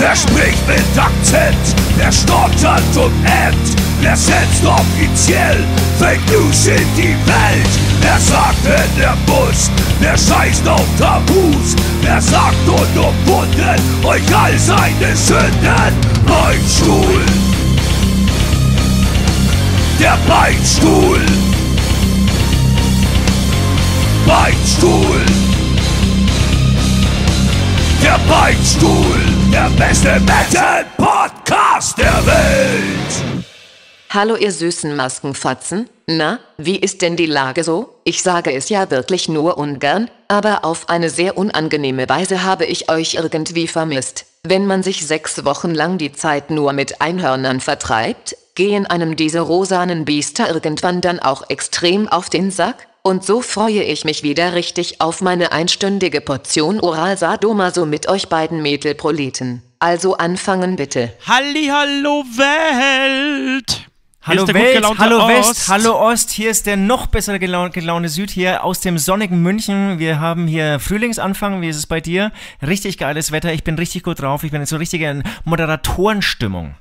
Wer spricht mit Akzent? Wer stottert und äppt? Wer setzt offiziell Fake News in die Welt? Wer sagt, in der Bus? Wer scheißt auf Tabus? Wer sagt unumwunden euch all seine Sünden? Beinstuhl! Der Beinstuhl! Beinstuhl! Der Beinstuhl! Der beste Metal-Podcast der Welt! Hallo ihr süßen Maskenfatzen. Na, wie ist denn die Lage so? Ich sage es ja wirklich nur ungern, aber auf eine sehr unangenehme Weise habe ich euch irgendwie vermisst. Wenn man sich sechs Wochen lang die Zeit nur mit Einhörnern vertreibt, gehen einem diese rosanen Biester irgendwann dann auch extrem auf den Sack? und so freue ich mich wieder richtig auf meine einstündige Portion Oral Sadomaso mit euch beiden Mädelproleten. Also anfangen bitte. Halli, hallo Welt! Hallo Welt, hallo West, hallo Ost. Hier ist der noch besser gelaun gelaunte Süd hier aus dem sonnigen München. Wir haben hier Frühlingsanfang. Wie ist es bei dir? Richtig geiles Wetter. Ich bin richtig gut drauf. Ich bin jetzt so richtig in Moderatorenstimmung.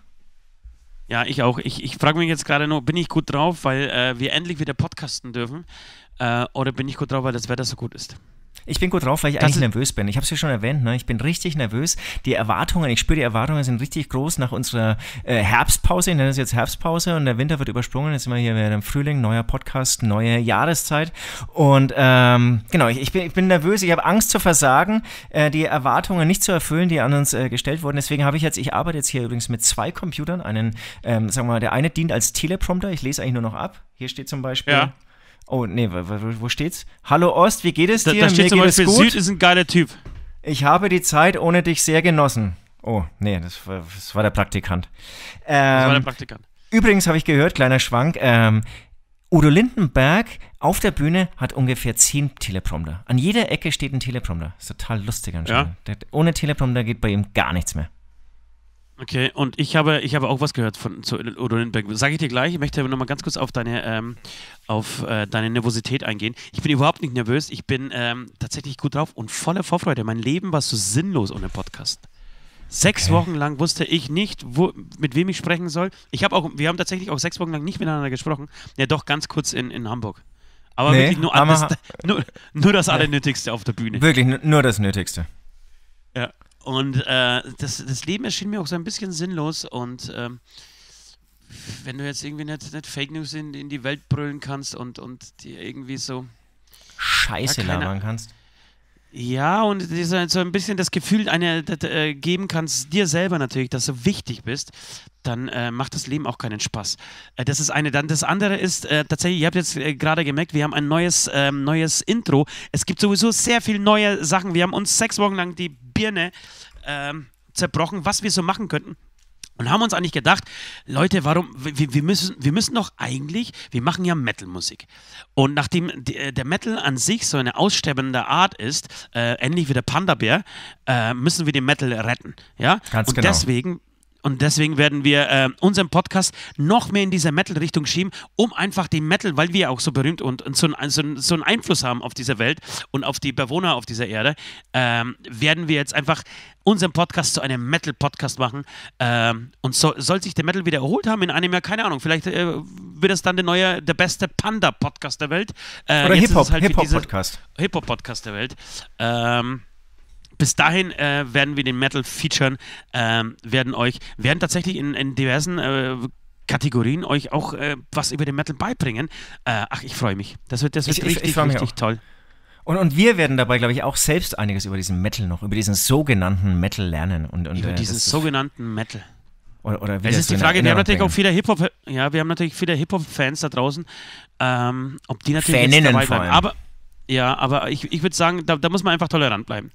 Ja, ich auch. Ich, ich frage mich jetzt gerade nur, bin ich gut drauf, weil äh, wir endlich wieder podcasten dürfen. Äh, oder bin ich gut drauf, weil das Wetter so gut ist? Ich bin gut drauf, weil ich das eigentlich nervös bin. Ich habe es ja schon erwähnt, ne? ich bin richtig nervös. Die Erwartungen, ich spüre, die Erwartungen sind richtig groß nach unserer äh, Herbstpause. Ich nenne es jetzt Herbstpause und der Winter wird übersprungen. Jetzt sind wir hier wieder im Frühling, neuer Podcast, neue Jahreszeit. Und ähm, genau, ich, ich, bin, ich, bin, nervös, ich habe Angst zu versagen, äh, die Erwartungen nicht zu erfüllen, die an uns äh, gestellt wurden. Deswegen habe ich jetzt, ich arbeite jetzt hier übrigens mit zwei Computern. Einen, ähm, sagen wir mal, der eine dient als Teleprompter, ich lese eigentlich nur noch ab. Hier steht zum Beispiel. Ja. Oh, nee, wo steht's? Hallo Ost, wie geht es dir? Da, da steht Mir zum Beispiel, Süd ist ein geiler Typ. Ich habe die Zeit ohne dich sehr genossen. Oh, nee, das war, das war der Praktikant. Ähm, das war der ähm, Praktikant. Übrigens habe ich gehört, kleiner Schwank, ähm, Udo Lindenberg auf der Bühne hat ungefähr zehn Teleprompter. An jeder Ecke steht ein Teleprompter. ist total lustig anscheinend. Ja. ohne Teleprompter geht bei ihm gar nichts mehr. Okay, und ich habe, ich habe auch was gehört von zu Udo Lindenberg. Sage ich dir gleich, ich möchte aber nochmal ganz kurz auf deine, ähm, auf, äh, deine Nervosität eingehen. Ich bin überhaupt nicht nervös, ich bin ähm, tatsächlich gut drauf und voller Vorfreude. Mein Leben war so sinnlos ohne Podcast. Sechs okay. Wochen lang wusste ich nicht, wo, mit wem ich sprechen soll. Ich habe auch, wir haben tatsächlich auch sechs Wochen lang nicht miteinander gesprochen. Ja, doch ganz kurz in, in Hamburg. Aber nee, wirklich nur, alles, nur, nur das Allernötigste auf der Bühne. Wirklich, nur das Nötigste. Ja. Und äh, das, das Leben erschien mir auch so ein bisschen sinnlos und ähm, wenn du jetzt irgendwie nicht, nicht Fake News in, in die Welt brüllen kannst und, und dir irgendwie so Scheiße labern kannst. Ja, und halt so ein bisschen das Gefühl eine, das, äh, geben kannst, dir selber natürlich, dass du wichtig bist, dann äh, macht das Leben auch keinen Spaß. Äh, das ist eine. Dann das andere ist äh, tatsächlich, ihr habt jetzt äh, gerade gemerkt, wir haben ein neues, ähm, neues Intro. Es gibt sowieso sehr viele neue Sachen. Wir haben uns sechs Wochen lang die Birne ähm, zerbrochen, was wir so machen könnten. Und haben uns eigentlich gedacht, Leute, warum, wir, wir, müssen, wir müssen doch eigentlich, wir machen ja Metal-Musik. Und nachdem äh, der Metal an sich so eine aussterbende Art ist, äh, ähnlich wie der Panda-Bär, äh, müssen wir den Metal retten. Ja? Ganz und genau. deswegen und deswegen werden wir äh, unseren Podcast noch mehr in diese Metal-Richtung schieben, um einfach den Metal, weil wir auch so berühmt und, und so, ein, so, so, einen Einfluss haben auf diese Welt und auf die Bewohner auf dieser Erde, ähm, werden wir jetzt einfach unseren Podcast zu einem Metal-Podcast machen. Ähm, und so, soll sich der Metal wieder erholt haben in einem Jahr, keine Ahnung, vielleicht äh, wird es dann der neue, der beste Panda-Podcast der Welt. Äh, Oder halt Hip-Hop-Podcast. Halt Hip-Hop-Podcast der Welt. Ähm, bis dahin äh, werden wir den Metal featuren, ähm, werden euch, werden tatsächlich in, in diversen äh, Kategorien euch auch äh, was über den Metal beibringen. Äh, ach, ich freue mich. Das wird, das wird ich, richtig, ich, ich richtig toll. Und, und wir werden dabei, glaube ich, auch selbst einiges über diesen Metal noch, über diesen sogenannten Metal lernen. Und, und über äh, diesen sogenannten Metal. Oder, oder es ist die Frage, wir haben natürlich auch viele Hip-Hop, ja, wir haben natürlich viele Hip-Hop-Fans da draußen, ähm, ob die natürlich Faninnen jetzt dabei bleiben. Aber, ja, aber ich, ich würde sagen, da, da muss man einfach tolerant bleiben.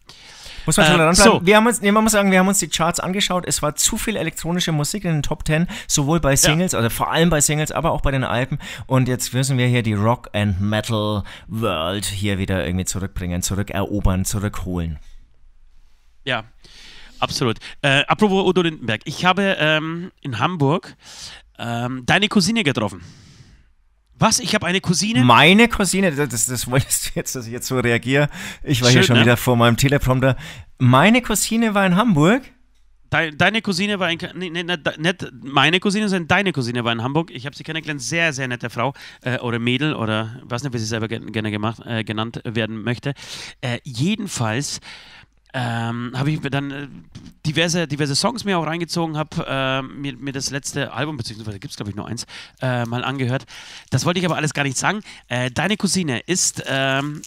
Muss man schon äh, so. wir haben uns, nee, man muss sagen, wir haben uns die Charts angeschaut. Es war zu viel elektronische Musik in den Top Ten, sowohl bei Singles, ja. also vor allem bei Singles, aber auch bei den Alpen. Und jetzt müssen wir hier die Rock and Metal World hier wieder irgendwie zurückbringen, zurückerobern, zurückholen. Ja, absolut. Äh, apropos Udo Lindenberg, ich habe ähm, in Hamburg ähm, deine Cousine getroffen. Was? Ich habe eine Cousine? Meine Cousine, das, das wolltest du jetzt, dass ich jetzt so reagiere. Ich war Schön, hier schon ne? wieder vor meinem Teleprompter. Meine Cousine war in Hamburg. Deine Cousine war in, nee, ne, nicht meine Cousine, sondern deine Cousine war in Hamburg. Ich habe sie kennengelernt, sehr, sehr nette Frau äh, oder Mädel oder weiß nicht, wie sie selber gerne gemacht, äh, genannt werden möchte. Äh, jedenfalls ähm, habe ich mir dann äh, diverse, diverse Songs mir auch reingezogen, habe äh, mir, mir das letzte Album, beziehungsweise gibt es glaube ich nur eins, äh, mal angehört. Das wollte ich aber alles gar nicht sagen. Äh, deine Cousine ist ähm,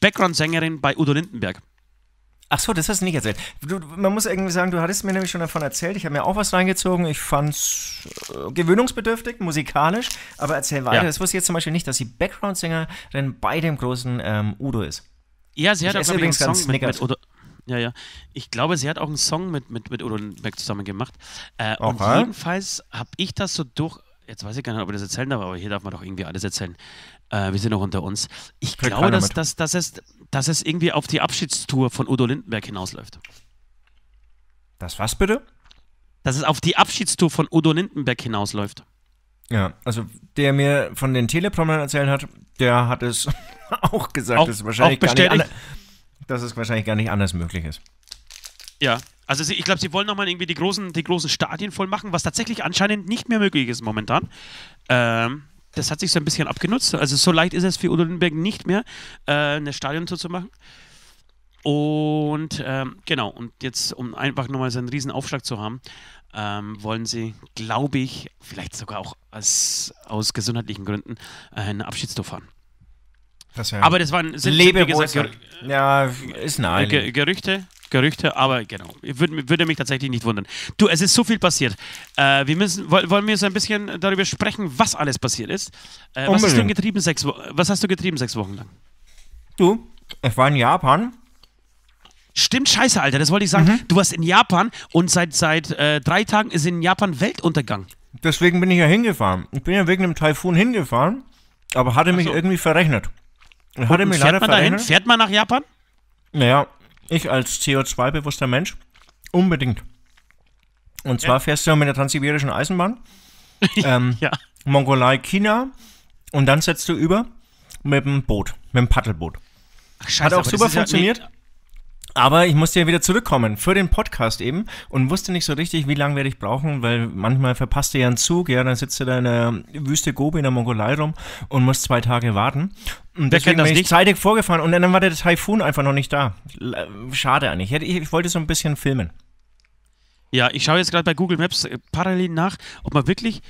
Background-Sängerin bei Udo Lindenberg. Ach so, das hast du nicht erzählt. Du, man muss irgendwie sagen, du hattest mir nämlich schon davon erzählt. Ich habe mir auch was reingezogen. Ich fand's äh, gewöhnungsbedürftig, musikalisch. Aber erzähl weiter. Ja. Das wusste ich jetzt zum Beispiel nicht, dass sie Background-Sängerin bei dem großen ähm, Udo ist. Ja, sie hat ich auch, übrigens einen Song mit, mit Udo ja, ja. Ich glaube, sie hat auch einen Song mit, mit, mit Udo Lindenberg zusammen gemacht. Äh, und jedenfalls habe ich das so durch. Jetzt weiß ich gar nicht, ob ich das erzählen darf, aber hier darf man doch irgendwie alles erzählen. Äh, wir sind noch unter uns. Ich Krieg glaube, dass, dass, dass, es, dass es irgendwie auf die Abschiedstour von Udo Lindenberg hinausläuft. Das was bitte? Dass es auf die Abschiedstour von Udo Lindenberg hinausläuft. Ja, also der mir von den Telepromptern erzählt hat, der hat es auch gesagt. Auch, das ist wahrscheinlich auch bestätigt. Gar nicht dass es wahrscheinlich gar nicht anders möglich ist. Ja, also ich glaube, sie wollen nochmal irgendwie die großen, die großen Stadien voll machen, was tatsächlich anscheinend nicht mehr möglich ist momentan. Ähm, das hat sich so ein bisschen abgenutzt. Also so leicht ist es für Udo Lindenberg nicht mehr, äh, eine Stadiontour zu machen. Und ähm, genau, und jetzt, um einfach nochmal so einen riesen Aufschlag zu haben, ähm, wollen sie, glaube ich, vielleicht sogar auch als, aus gesundheitlichen Gründen, äh, eine Abschiedstour fahren. Das aber das waren sind, wie gesagt, Ja, ist nein. Gerüchte, Gerüchte, aber genau. Würde, würde, mich tatsächlich nicht wundern. Du, es ist so viel passiert. Äh, wir müssen, wollen wir so ein bisschen darüber sprechen, was alles passiert ist. Äh, was, hast du getrieben, sechs, was hast du getrieben sechs Wochen lang? Du, ich war in Japan. Stimmt, scheiße, Alter, das wollte ich sagen. Mhm. Du warst in Japan und seit, seit äh, drei Tagen ist in Japan Weltuntergang. Deswegen bin ich ja hingefahren. Ich bin ja wegen dem Taifun hingefahren, aber hatte so. mich irgendwie verrechnet. Hatte mir fährt man dahin? Fährt man nach Japan? Naja, ich als CO2-bewusster Mensch unbedingt. Und zwar ja. fährst du mit der transsibirischen Eisenbahn, ähm, ja. Mongolei, China und dann setzt du über mit dem Boot, mit dem Paddelboot. Ach, scheiße, Hat auch super funktioniert. Ja, nee, aber ich musste ja wieder zurückkommen für den Podcast eben und wusste nicht so richtig, wie lange werde ich brauchen, weil manchmal verpasst du ja einen Zug, ja, dann sitzt du da in der Wüste Gobi in der Mongolei rum und musst zwei Tage warten. Und Wer deswegen bin ich nicht? zeitig vorgefahren und dann war der Taifun einfach noch nicht da. Schade eigentlich. Ich, ich wollte so ein bisschen filmen. Ja, ich schaue jetzt gerade bei Google Maps äh, parallel nach, ob man wirklich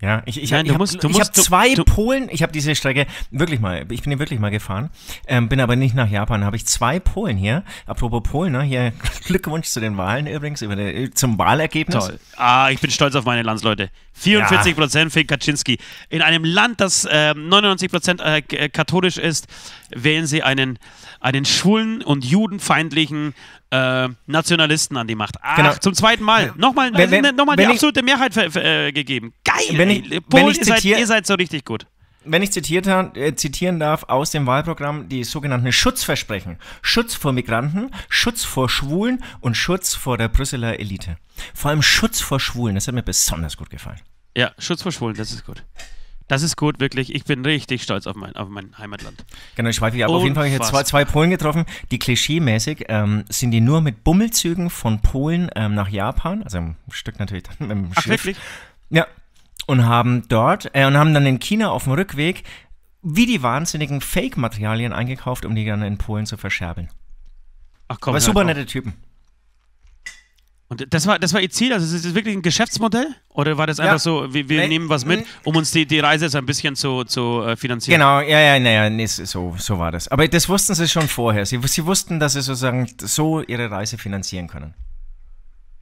ja, ich, ich, ich, ich habe zwei du, Polen, ich habe diese Strecke wirklich mal, ich bin hier wirklich mal gefahren, ähm, bin aber nicht nach Japan, habe ich zwei Polen hier. Apropos Polen, ne, hier Glückwunsch zu den Wahlen übrigens, über der, äh, zum Wahlergebnis. Toll. Ah, ich bin stolz auf meine Landsleute. 44 Prozent ja. für Kaczynski. In einem Land, das ähm, äh, 99 Prozent äh, katholisch ist, wählen sie einen einen äh, schwulen und judenfeindlichen äh, Nationalisten an die Macht. Ach, genau. Zum zweiten Mal. Nochmal, wenn, äh, wenn, nochmal wenn die ich, absolute Mehrheit äh, gegeben. Geil! Wenn ich, Polen, ich ihr, seid, ihr seid so richtig gut wenn ich zitiert, äh, zitieren darf, aus dem Wahlprogramm die sogenannten Schutzversprechen. Schutz vor Migranten, Schutz vor Schwulen und Schutz vor der Brüsseler Elite. Vor allem Schutz vor Schwulen, das hat mir besonders gut gefallen. Ja, Schutz vor Schwulen, das ist gut. Das ist gut, wirklich. Ich bin richtig stolz auf mein, auf mein Heimatland. Genau, ich schweife ab. Auf jeden Fall habe ich jetzt zwei, zwei Polen getroffen. Die klischeemäßig ähm, sind die nur mit Bummelzügen von Polen ähm, nach Japan, also ein Stück natürlich dann mit dem Ach, Schiff. Wirklich? Ja. Und haben dort äh, und haben dann in China auf dem Rückweg wie die wahnsinnigen Fake-Materialien eingekauft, um die dann in Polen zu verscherbeln. Ach komm. Aber super nette Typen. Und das war, das war ihr Ziel? Also ist das wirklich ein Geschäftsmodell? Oder war das einfach ja. so, wir, wir nee. nehmen was mit, um uns die, die Reise jetzt ein bisschen zu, zu äh, finanzieren? Genau, ja, ja, naja, nee, so, so war das. Aber das wussten sie schon vorher. Sie, sie wussten, dass sie sozusagen so ihre Reise finanzieren können.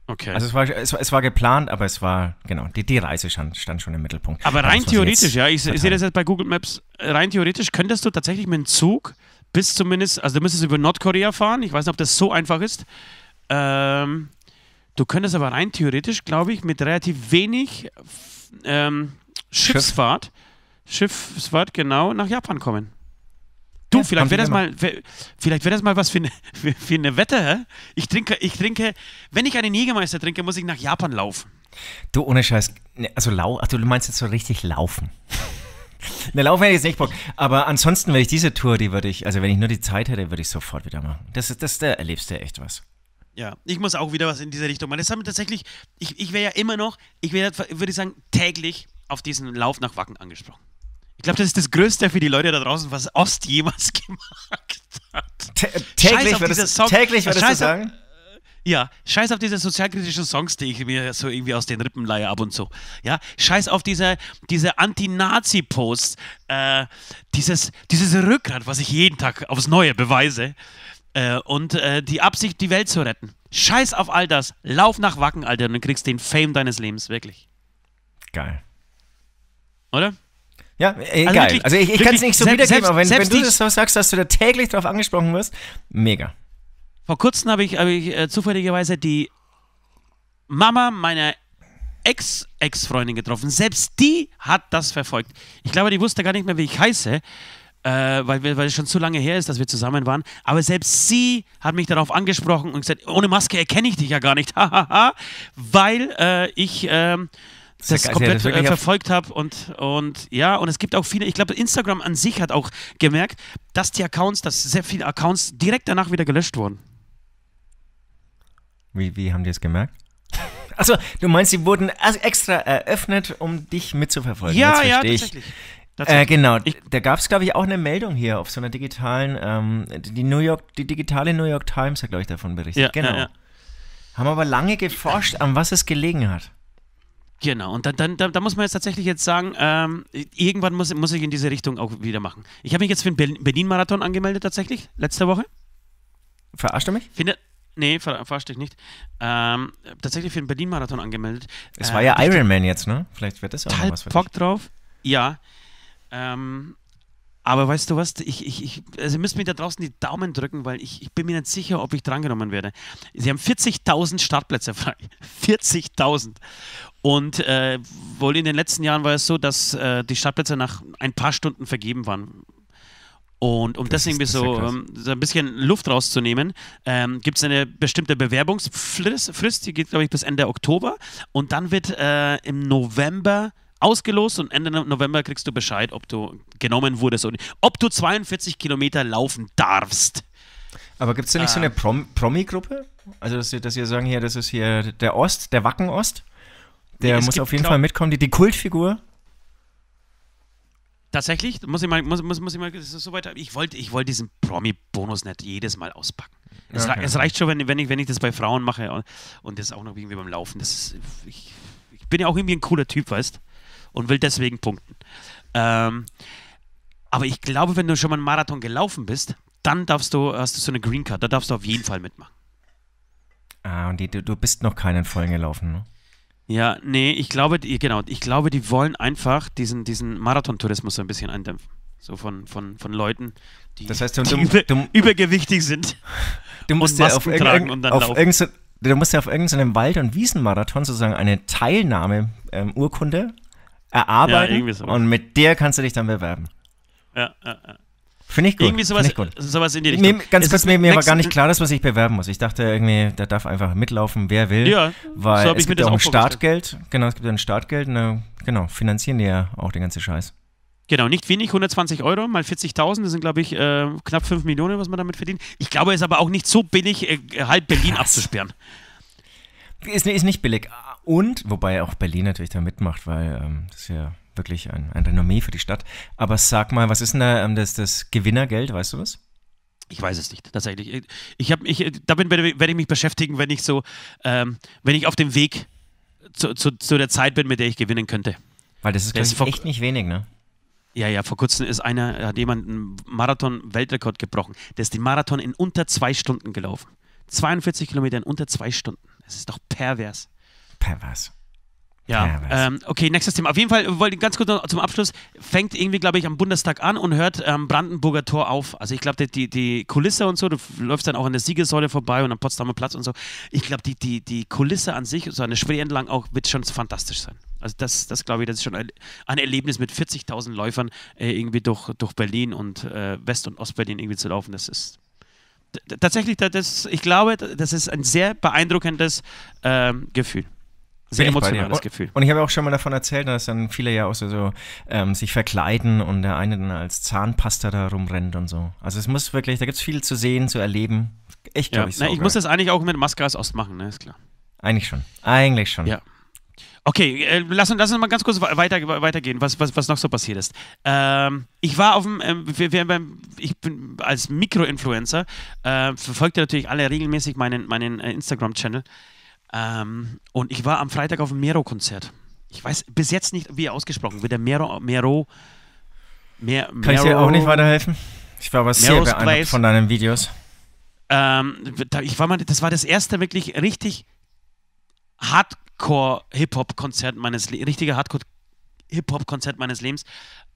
Okay. Also es war, es, es war geplant, aber es war, genau, die, die Reise stand, stand schon im Mittelpunkt. Aber also rein also, theoretisch, ja, ich, ich sehe das jetzt bei Google Maps, äh, rein theoretisch könntest du tatsächlich mit dem Zug bis zumindest, also du müsstest über Nordkorea fahren, ich weiß nicht, ob das so einfach ist, ähm, Du könntest aber rein theoretisch, glaube ich, mit relativ wenig ähm, Schiffsfahrt, Schiff. Schiffsfahrt genau, nach Japan kommen. Du, ja, vielleicht wäre das, mal, wär das mal was für eine, für eine Wette. Ich trinke, ich trinke, wenn ich einen Jägermeister trinke, muss ich nach Japan laufen. Du, ohne Scheiß, ne, also lau, ach, also du meinst jetzt so richtig laufen. Na, ne, laufen hätte ich jetzt nicht Bock. Aber ansonsten, wenn ich diese Tour, die würde ich, also wenn ich nur die Zeit hätte, würde ich sofort wieder machen. Das, das, da erlebst du echt was. Ja, ich muss auch wieder was in diese Richtung machen. Das haben wir tatsächlich, ich, ich wäre ja immer noch, ich wäre, würde ich sagen, täglich auf diesen Lauf nach Wacken angesprochen. Ich glaube, das ist das Größte für die Leute da draußen, was Ost jemals gemacht hat. Tä täglich würde ich täglich würdest du sagen? ja, scheiß auf diese sozialkritischen Songs, die ich mir so irgendwie aus den Rippen leihe ab und zu. Ja, scheiß auf diese, diese Anti-Nazi-Posts, äh, dieses, dieses Rückgrat, was ich jeden Tag aufs Neue beweise äh, und äh, die Absicht, die Welt zu retten. Scheiß auf all das. Lauf nach Wacken, Alter, und du kriegst den Fame deines Lebens, wirklich. Geil. Oder? Ja, egal. Äh, also, wirklich, also ich, ich kann es nicht so selbst, wiedergeben, aber wenn, wenn du das so sagst, dass du da täglich drauf angesprochen wirst, mega. Vor kurzem habe ich, hab ich äh, zufälligerweise die Mama meiner Ex-Ex-Freundin getroffen. Selbst die hat das verfolgt. Ich glaube, die wusste gar nicht mehr, wie ich heiße äh, weil, weil es schon zu lange her ist, dass wir zusammen waren. Aber selbst sie hat mich darauf angesprochen und gesagt, ohne Maske erkenne ich dich ja gar nicht, weil äh, ich äh, das ja, komplett ja, das äh, verfolgt habe und, und ja, und es gibt auch viele, ich glaube, Instagram an sich hat auch gemerkt, dass die Accounts, dass sehr viele Accounts direkt danach wieder gelöscht wurden. Wie, wie haben die es gemerkt? Also, du meinst, sie wurden extra eröffnet, um dich mitzuverfolgen. Ja, ja, tatsächlich. Äh, genau, ich, da gab es, glaube ich, auch eine Meldung hier auf so einer digitalen, ähm, die New York, die digitale New York Times hat, glaube ich, davon berichtet. Ja, genau. Ja, ja. Haben aber lange geforscht, an was es gelegen hat. Genau, und dann, dann, da, da muss man jetzt tatsächlich jetzt sagen, ähm, irgendwann muss, muss ich in diese Richtung auch wieder machen. Ich habe mich jetzt für den Berlin-Marathon angemeldet tatsächlich, letzte Woche. Verarscht du mich? Finde, nee, ver, verarscht dich nicht. Ähm, tatsächlich für den Berlin-Marathon angemeldet. Es war ja äh, Iron Man jetzt, ne? Vielleicht wird das auch noch was für dich. Bock drauf, ja. Ähm, aber weißt du was, ich, ich, ich, also ihr müsst mir da draußen die Daumen drücken, weil ich, ich bin mir nicht sicher, ob ich drangenommen werde. Sie haben 40.000 Startplätze frei. 40.000. Und äh, wohl in den letzten Jahren war es so, dass äh, die Startplätze nach ein paar Stunden vergeben waren. Und um das deswegen ist, so, ja ähm, so, ein bisschen Luft rauszunehmen, ähm, gibt es eine bestimmte Bewerbungsfrist, die geht, glaube ich, bis Ende Oktober. Und dann wird äh, im November ausgelost und Ende November kriegst du Bescheid, ob du genommen wurdest und Ob du 42 Kilometer laufen darfst. Aber gibt es denn nicht äh, so ah. eine Prom Promi-Gruppe? Also, dass, dass wir sagen, hier, das ist hier der Ost, der Wacken-Ost. Der nee, muss auf jeden Fall mitkommen, die, die Kultfigur. Tatsächlich, muss ich mal, muss, muss, muss ich mal, so weiter. Ich wollte ich wollt diesen Promi-Bonus nicht jedes Mal auspacken. Es, okay. es reicht schon, wenn, wenn, ich, wenn ich das bei Frauen mache und, und das auch noch irgendwie beim Laufen. Das ist, ich, ich bin ja auch irgendwie ein cooler Typ, weißt und will deswegen punkten. Ähm, aber ich glaube, wenn du schon mal einen Marathon gelaufen bist, dann darfst du, hast du so eine Green Card, da darfst du auf jeden Fall mitmachen. Ah, und die, du bist noch keinen vollen gelaufen, ne? Ja, nee, ich glaube, die, genau, ich glaube, die wollen einfach diesen, diesen Marathon-Tourismus so ein bisschen eindämpfen. So von, von, von Leuten, die, das heißt, du, die du, über, du, übergewichtig sind. Du musst ja auf, tragen und dann auf laufen. So, du musst ja auf irgendeinem Wald- und Wiesenmarathon sozusagen eine Teilnahme-Urkunde ähm, erarbeiten ja, so. und mit der kannst du dich dann bewerben. Ja, ja, ja. Finde ich gut. Irgendwie sowas, gut. sowas in die Richtung. Mir, ganz kurz, mir, mir war gar nicht klar, dass was ich bewerben muss. Ich dachte irgendwie, da darf einfach mitlaufen, wer will. Ja, weil so es gibt ja auch ein Startgeld. Genau, es gibt ja ein Startgeld. Ne, genau, finanzieren die ja auch den ganzen Scheiß. Genau, nicht wenig, 120 Euro mal 40.000, das sind, glaube ich, äh, knapp 5 Millionen, was man damit verdient. Ich glaube, es ist aber auch nicht so billig, äh, halb Berlin Krass. abzusperren. Ist, ist nicht billig, und, wobei auch Berlin natürlich da mitmacht, weil ähm, das ist ja wirklich ein, ein Renommee für die Stadt. Aber sag mal, was ist denn da, ähm, das, das Gewinnergeld, weißt du was? Ich weiß es nicht, tatsächlich. Ich hab, ich, damit werde ich mich beschäftigen, wenn ich so, ähm, wenn ich auf dem Weg zu, zu, zu, der Zeit bin, mit der ich gewinnen könnte. Weil das ist, das ist echt nicht wenig, ne? Ja, ja, vor kurzem ist einer, hat jemand einen Marathon-Weltrekord gebrochen. Der ist den Marathon in unter zwei Stunden gelaufen. 42 Kilometer in unter zwei Stunden. Das ist doch pervers. Pervers. Ja, ähm, okay, nächstes Thema. Auf jeden Fall, wir wollten ganz kurz noch zum Abschluss, fängt irgendwie, glaube ich, am Bundestag an und hört ähm, Brandenburger Tor auf. Also ich glaube, die, die, Kulisse und so, du läufst dann auch an der Siegessäule vorbei und am Potsdamer Platz und so. Ich glaube, die, die, die Kulisse an sich, so eine Spree entlang auch, wird schon fantastisch sein. Also das, das glaube ich, das ist schon ein, ein Erlebnis mit 40.000 Läufern äh, irgendwie durch, durch Berlin und äh, West- und Ostberlin irgendwie zu laufen. Das ist tatsächlich, das, ich glaube, das ist ein sehr beeindruckendes äh, Gefühl sehr emotionales Gefühl. Und ich habe auch schon mal davon erzählt, ne, dass dann viele ja auch so, so ähm, sich verkleiden und der eine dann als Zahnpasta da rumrennt und so. Also es muss wirklich, da gibt es viel zu sehen, zu erleben. Echt, glaube ja. ich. Na, ich muss das eigentlich auch mit Maske als Ost machen, ne? Ist klar. Eigentlich schon. Eigentlich schon. Ja. Okay, äh, lass, uns, lass uns mal ganz kurz weiter, weitergehen, was, was, was noch so passiert ist. Ähm, ich war auf dem, ähm, wir, wir beim, ich bin als Mikroinfluencer, äh, verfolgte natürlich alle regelmäßig meinen, meinen äh, Instagram-Channel. Ähm, und ich war am Freitag auf dem Mero-Konzert. Ich weiß bis jetzt nicht, wie er ausgesprochen wird. Der Mero. Mero, Mer, Mero Kann ich dir auch nicht weiterhelfen? Ich war aber sehr Mero's beeindruckt Place. von deinen Videos. Ähm, ich war mal, das war das erste wirklich richtig Hardcore-Hip-Hop-Konzert meines Lebens. Richtige Hardcore-Hip-Hop-Konzert meines Lebens.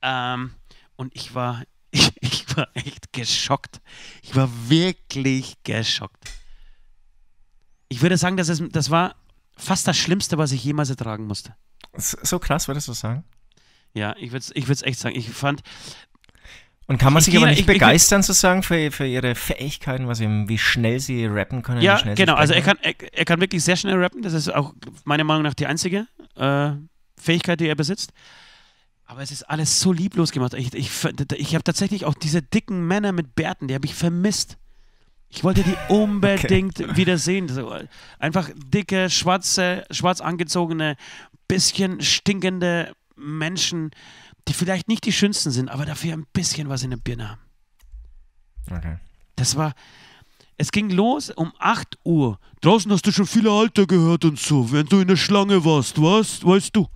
Ähm, und ich war, ich, ich war echt geschockt. Ich war wirklich geschockt ich würde sagen, das, ist, das war fast das Schlimmste, was ich jemals ertragen musste. So krass, würdest du sagen? Ja, ich würde es ich echt sagen. Ich fand. Und kann man sich aber nicht ich, begeistern, ich, sozusagen, für, für ihre Fähigkeiten, was eben, wie schnell sie rappen können? Ja, genau. also, er kann, er, er, kann wirklich sehr schnell rappen. Das ist auch meiner Meinung nach die einzige äh, Fähigkeit, die er besitzt. Aber es ist alles so lieblos gemacht. Ich, ich, ich habe tatsächlich auch diese dicken Männer mit Bärten, die habe ich vermisst. Ich wollte die unbedingt okay. wieder So, einfach dicke, schwarze, schwarz angezogene, bisschen stinkende Menschen, die vielleicht nicht die schönsten sind, aber dafür ein bisschen was in der Birne haben. Okay. Das war. Es ging los um 8 Uhr. Draußen hast du schon viele Alter gehört und so, wenn du in der Schlange warst, was? Weißt du?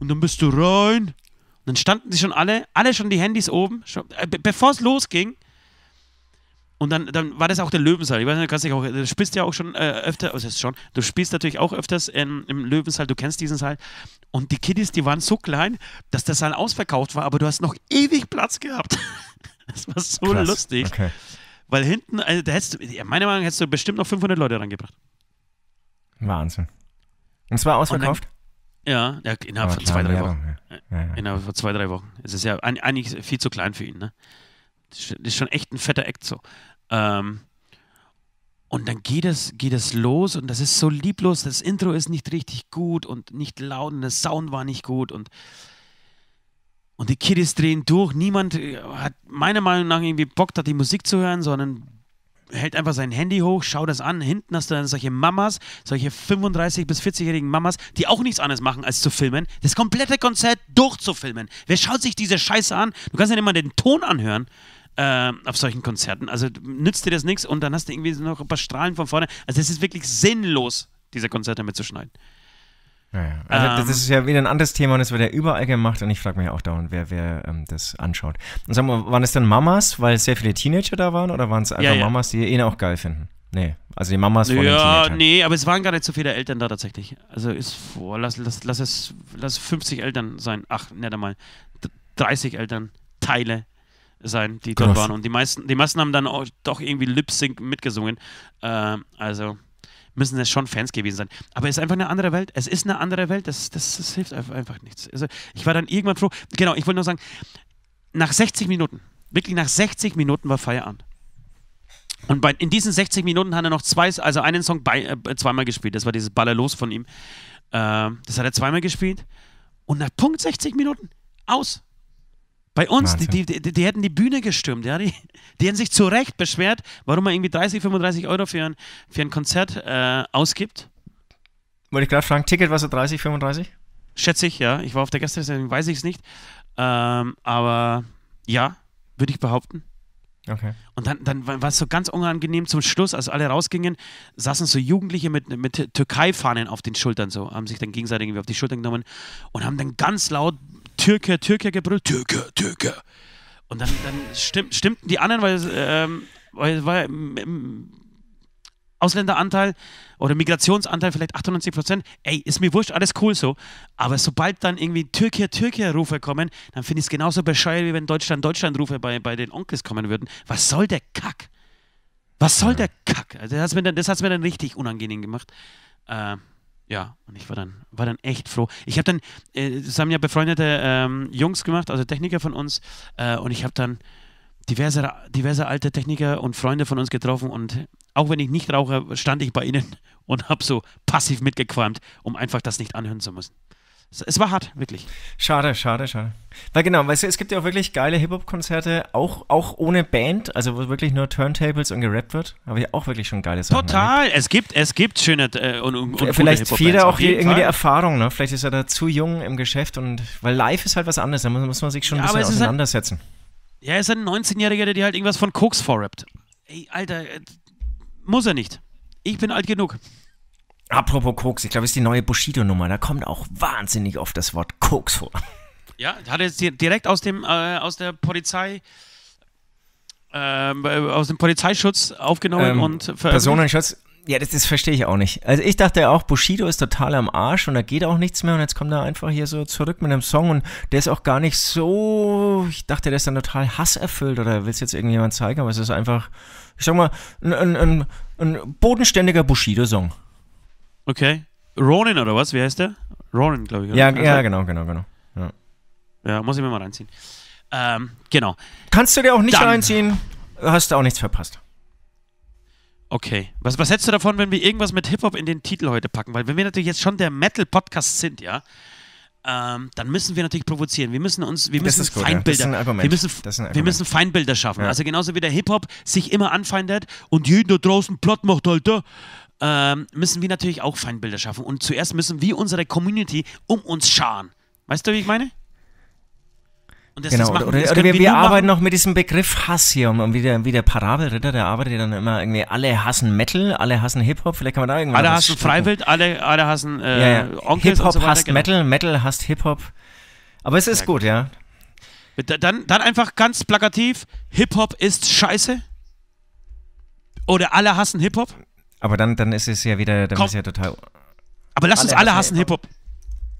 Und dann bist du rein. Und dann standen sie schon alle, alle schon die Handys oben, schon, äh, bevor es losging. Und dann, dann war das auch der Löwensaal. Ich weiß nicht, du kannst dich auch, du spielst ja auch schon äh, öfter, also schon, du spielst natürlich auch öfters in, im Löwensaal, du kennst diesen Saal. Und die Kiddies, die waren so klein, dass der Saal ausverkauft war, aber du hast noch ewig Platz gehabt. das war so Krass. lustig. Okay. Weil hinten, also da hättest du, meiner Meinung nach, hättest du bestimmt noch 500 Leute rangebracht. Wahnsinn. Und zwar ausverkauft? Dann, ja, ja, innerhalb aber oh, von zwei, drei Wochen. Ja. Ja, ja. Innerhalb von zwei, drei Wochen. Es ist ja eigentlich viel zu klein für ihn, ne? Das ist schon echt ein fetter Act so. Ähm, und dann geht es, geht es los und das ist so lieblos. Das Intro ist nicht richtig gut und nicht laut und der Sound war nicht gut und, und die Kiddies drehen durch. Niemand äh, hat meiner Meinung nach irgendwie Bock, da die Musik zu hören, sondern hält einfach sein Handy hoch, schau das an. Hinten hast du dann solche Mamas, solche 35- bis 40-jährigen Mamas, die auch nichts anderes machen, als zu filmen. Das komplette Konzert durchzufilmen. Wer schaut sich diese Scheiße an? Du kannst ja nicht mal den Ton anhören äh, auf solchen Konzerten. Also nützt dir das nichts und dann hast du irgendwie noch ein paar Strahlen von vorne. Also es ist wirklich sinnlos, diese Konzerte mitzuschneiden. Naja, also ähm, das ist ja wieder ein anderes Thema und es wird ja überall gemacht und ich frage mich auch dauernd, wer, wer ähm, das anschaut. Und sag mal, waren es dann Mamas, weil sehr viele Teenager da waren oder waren es einfach ja, ja. Mamas, die ihn auch geil finden? Nee, also die Mamas von Ja, den nee, aber es waren gar nicht so viele Eltern da tatsächlich. Also ist, boah, lass, lass, lass, es, lass 50 Eltern sein. Ach, nicht einmal. 30 Eltern, Teile, sein, die dort waren. Und die meisten, die meisten haben dann auch doch irgendwie Lip Sync mitgesungen. Äh, also müssen es schon Fans gewesen sein. Aber es ist einfach eine andere Welt. Es ist eine andere Welt. Das, das, das hilft einfach nichts. Also ich war dann irgendwann froh. Genau, ich wollte nur sagen, nach 60 Minuten, wirklich nach 60 Minuten war Feierabend. Und bei, in diesen 60 Minuten hat er noch zwei, also einen Song bei, äh, zweimal gespielt. Das war dieses Baller los von ihm. Äh, das hat er zweimal gespielt. Und nach Punkt 60 Minuten aus. Bei uns, die, die, die, die, hätten die Bühne gestürmt, ja. Die, die hätten sich zu Recht beschwert, warum man irgendwie 30, 35 Euro für ein, für ein Konzert äh, ausgibt. Wollte ich gerade fragen, Ticket war so 30, 35? Schätze ich, ja. Ich war auf der Gäste, deswegen weiß ich es nicht. Ähm, aber ja, würde ich behaupten. Okay. Und dann, dann war es so ganz unangenehm zum Schluss, als alle rausgingen, saßen so Jugendliche mit, mit Türkei-Fahnen auf den Schultern, so, haben sich dann gegenseitig auf die Schultern genommen und haben dann ganz laut Türke, Türke gebrüllt, Türke, Türke. Und dann, dann stimm, stimmten die anderen, weil, ähm, weil, weil ähm, Ausländeranteil oder Migrationsanteil vielleicht 98 Prozent. Ey, ist mir wurscht, alles cool so. Aber sobald dann irgendwie Türke, Türke rufe kommen, dann finde ich es genauso bescheuert, wie wenn Deutschland, Deutschland-Rufe bei, bei den Onkels kommen würden. Was soll der Kack? Was soll der Kack? Also das hat es mir, mir, dann richtig unangenehm gemacht. Äh, ja, und ich war dann, war dann echt froh. Ich habe dann, äh, das haben ja befreundete ähm, Jungs gemacht, also Techniker von uns, äh, und ich habe dann diverse, diverse alte Techniker und Freunde von uns getroffen und auch wenn ich nicht rauche, stand ich bei ihnen und habe so passiv mitgequalmt, um einfach das nicht anhören zu müssen es war hart, wirklich. Schade, schade, schade. Weil genau, weißt du, es gibt ja auch wirklich geile Hip-Hop-Konzerte, auch, auch ohne Band, also wo wirklich nur Turntables und gerappt wird. Aber ich auch wirklich schon geile Sachen. Total, es gibt, es gibt schöne äh, und, und Vielleicht fehlt da auch irgendwie die Erfahrung, ne? Vielleicht ist er da zu jung im Geschäft und weil live ist halt was anderes, da muss, muss man sich schon ja, ein bisschen auseinandersetzen. Ein, ja, ist ein 19-Jähriger, der dir halt irgendwas von Koks vorrappt. Ey, Alter, äh, muss er nicht. Ich bin alt genug. Apropos Koks, ich glaube, es ist die neue Bushido-Nummer. Da kommt auch wahnsinnig oft das Wort Koks vor. Ja, hat er direkt aus dem äh, aus der Polizei ähm, äh, aus dem Polizeischutz aufgenommen ähm, und Personenschutz. Ja, das, das verstehe ich auch nicht. Also ich dachte ja auch, Bushido ist total am Arsch und da geht auch nichts mehr und jetzt kommt er einfach hier so zurück mit einem Song und der ist auch gar nicht so, ich dachte, der ist dann total hasserfüllt oder will es jetzt irgendjemand zeigen, aber es ist einfach, ich sag mal, ein, ein, ein, ein bodenständiger Bushido-Song. Okay. Ronin oder was? Wie heißt der? Ronin, glaube ich. Ja, ja, also- genau, genau, genau. Ja. ja. muss ich mir mal reinziehen. Ähm, genau. Kannst du dir auch nicht Dann. reinziehen, hast du auch nichts verpasst. Okay. Was, was hättest du davon, wenn wir irgendwas mit Hip-Hop in den Titel heute packen? Weil wenn wir natürlich jetzt schon der Metal-Podcast sind, ja, ähm, dann müssen wir natürlich provozieren. Wir müssen uns, wir müssen gut, Feindbilder, wir müssen, wir müssen Feindbilder schaffen. Ja. Also genauso wie der Hip Hop sich immer anfeindet und jeden da draußen platt macht, Alter, ähm, müssen wir natürlich auch Feindbilder schaffen. Und zuerst müssen wir unsere Community um uns scharen. Weißt du, wie ich meine? Das, genau, das machen, oder, oder wir, wir arbeiten noch mit diesem Begriff Hass hier, um, wie, der, wie der Parabelritter, der arbeitet dann immer irgendwie, alle hassen Metal, alle hassen Hip-Hop, vielleicht kann man da irgendwas Alle hassen Freiwild, alle, alle hassen äh, ja, ja. Hip-Hop so hasst genau. Metal, Metal hasst Hip-Hop. Aber es ist ja, gut, ja. Dann, dann einfach ganz plakativ, Hip-Hop ist scheiße. Oder alle hassen Hip-Hop. Aber dann, dann ist es ja wieder, dann Komm. ist ja total. Aber lass uns alle hassen Hip-Hop.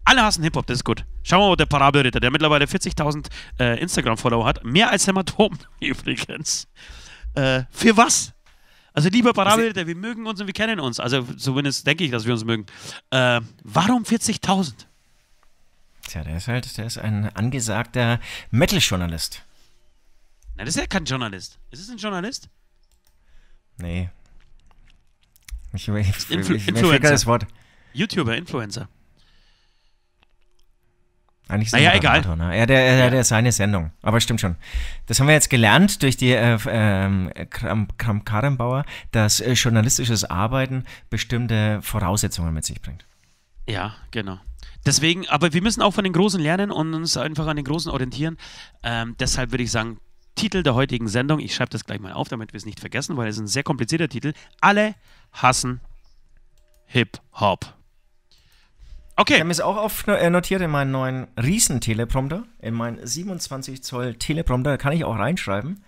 Alle hassen Hip-Hop, das ist gut. Schauen wir mal, der Parabelritter, der mittlerweile 40.000 äh, Instagram-Follower hat. Mehr als Hämatom übrigens. Äh, für was? Also, lieber Parabelritter, wir mögen uns und wir kennen uns. Also, zumindest denke ich, dass wir uns mögen. Äh, warum 40.000? Tja, der ist halt, der ist ein angesagter Metal-Journalist. Nein, das ist ja kein Journalist. Ist es ein Journalist? Nee, ich, ich, ich, Influ ich, Influencer. das Wort. YouTuber, Influencer. Eigentlich ist naja, egal. Autor, ne? Er, der, er, ja. seine Sendung. Aber stimmt schon. Das haben wir jetzt gelernt durch die äh, äh, Kram Karrenbauer, dass äh, journalistisches Arbeiten bestimmte Voraussetzungen mit sich bringt. Ja, genau. Deswegen, aber wir müssen auch von den Großen lernen und uns einfach an den Großen orientieren. Ähm, deshalb würde ich sagen, Titel der heutigen Sendung. Ich schreibe das gleich mal auf, damit wir es nicht vergessen, weil es ein sehr komplizierter Titel. Alle hassen Hip-Hop. Okay. Ich habe es auch auf, äh, notiert in meinen neuen Riesen-Teleprompter, in meinen 27 Zoll Teleprompter, kann ich auch reinschreiben.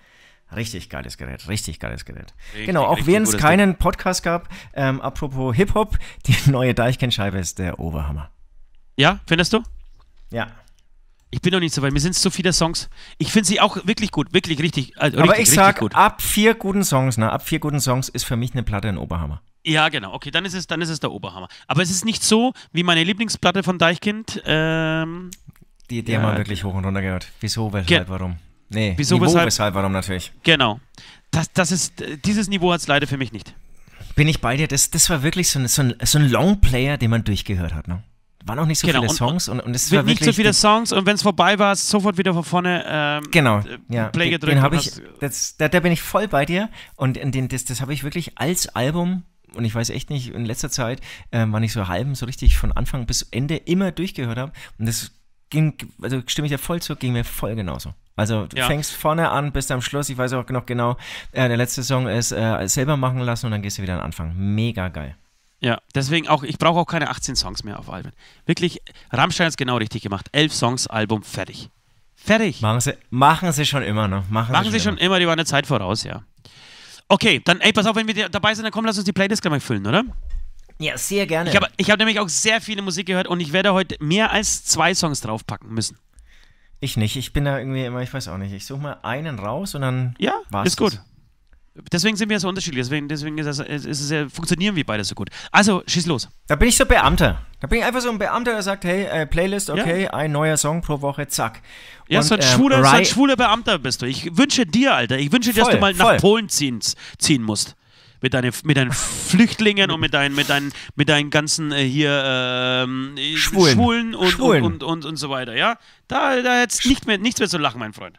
Richtig geiles Gerät, richtig geiles Gerät. Richtig, genau, auch wenn es keinen Ding. Podcast gab, ähm, apropos Hip-Hop, die neue Deichkennscheibe ist der Oberhammer. Ja, findest du? Ja. Ich bin noch nicht so weit. Mir sind so viele Songs. Ich finde sie auch wirklich gut, wirklich richtig. Also Aber richtig, ich sag, gut. ab vier guten Songs, ne? Ab vier guten Songs ist für mich eine Platte ein Oberhammer. Ja, genau. Okay, dann ist es, dann ist es der Oberhammer. Aber es ist nicht so wie meine Lieblingsplatte von Deichkind. Ähm, die, die ja, haben wir wirklich hoch und runter gehört. Wieso, weshalb, warum? Nee, wieso, Niveau, weshalb, weshalb warum natürlich. Genau. Das, das ist, dieses Niveau hat es leider für mich nicht. Bin ich bei dir. Das, das war wirklich so ein, so ein, so ein Longplayer, den man durchgehört hat, ne? waren auch nicht so genau. viele Songs und, und es war nicht so viele Songs und wenn es vorbei war, sofort wieder von vorne ähm, genau, äh, ja. Play gedrückt. Den, habe ich, das, da, da, bin ich voll bei dir und den, das, das habe ich wirklich als Album und ich weiß echt nicht, in letzter Zeit, äh, wann ich so halben so richtig von Anfang bis Ende immer durchgehört habe und das ging, also stimme ich dir voll zu, ging mir voll genauso. Also du ja. fängst vorne an, bis am Schluss, ich weiß auch noch genau, äh, der letzte Song ist äh, selber machen lassen und dann gehst du wieder an den Anfang. Mega geil. Ja, deswegen auch, ich brauche auch keine 18 Songs mehr auf Alben. Wirklich, Rammstein hat es genau richtig gemacht. Elf Songs, Album, fertig. Fertig. Machen sie, machen sie schon immer noch. Machen, machen sie, schon, sie schon immer. immer. die waren eine Zeit voraus, ja. Okay, dann, ey, pass auf, wenn wir dabei sind, dann komm, lass uns die Playlist gleich mal füllen, oder? Ja, sehr gerne. Ich habe hab nämlich auch sehr viele Musik gehört und ich werde heute mehr als zwei Songs draufpacken müssen. Ich nicht, ich bin da irgendwie immer, ich weiß auch nicht, ich suche mal einen raus und dann. Ja, war's ist gut. Das. Deswegen sind wir so unterschiedlich, deswegen, deswegen ist das, ist es, funktionieren wir beide so gut. Also, schieß los. Da bin ich so Beamter. Da bin ich einfach so ein Beamter, der sagt, hey, äh, Playlist, okay, ja. ein neuer Song pro Woche, zack. Ja, und, so, ein ähm, schwuler, so ein schwuler Beamter bist du. Ich wünsche dir, Alter, ich wünsche dir, dass du mal voll. nach Polen ziehen, ziehen musst mit deinen, mit deinen Flüchtlingen und mit deinen, mit deinen, mit deinen ganzen äh, hier ähm, äh, Schwulen, Schwulen, und, Schwulen. Und, und, und, und, so weiter, ja? Da, da jetzt nicht mehr, nichts mehr zu lachen, mein Freund.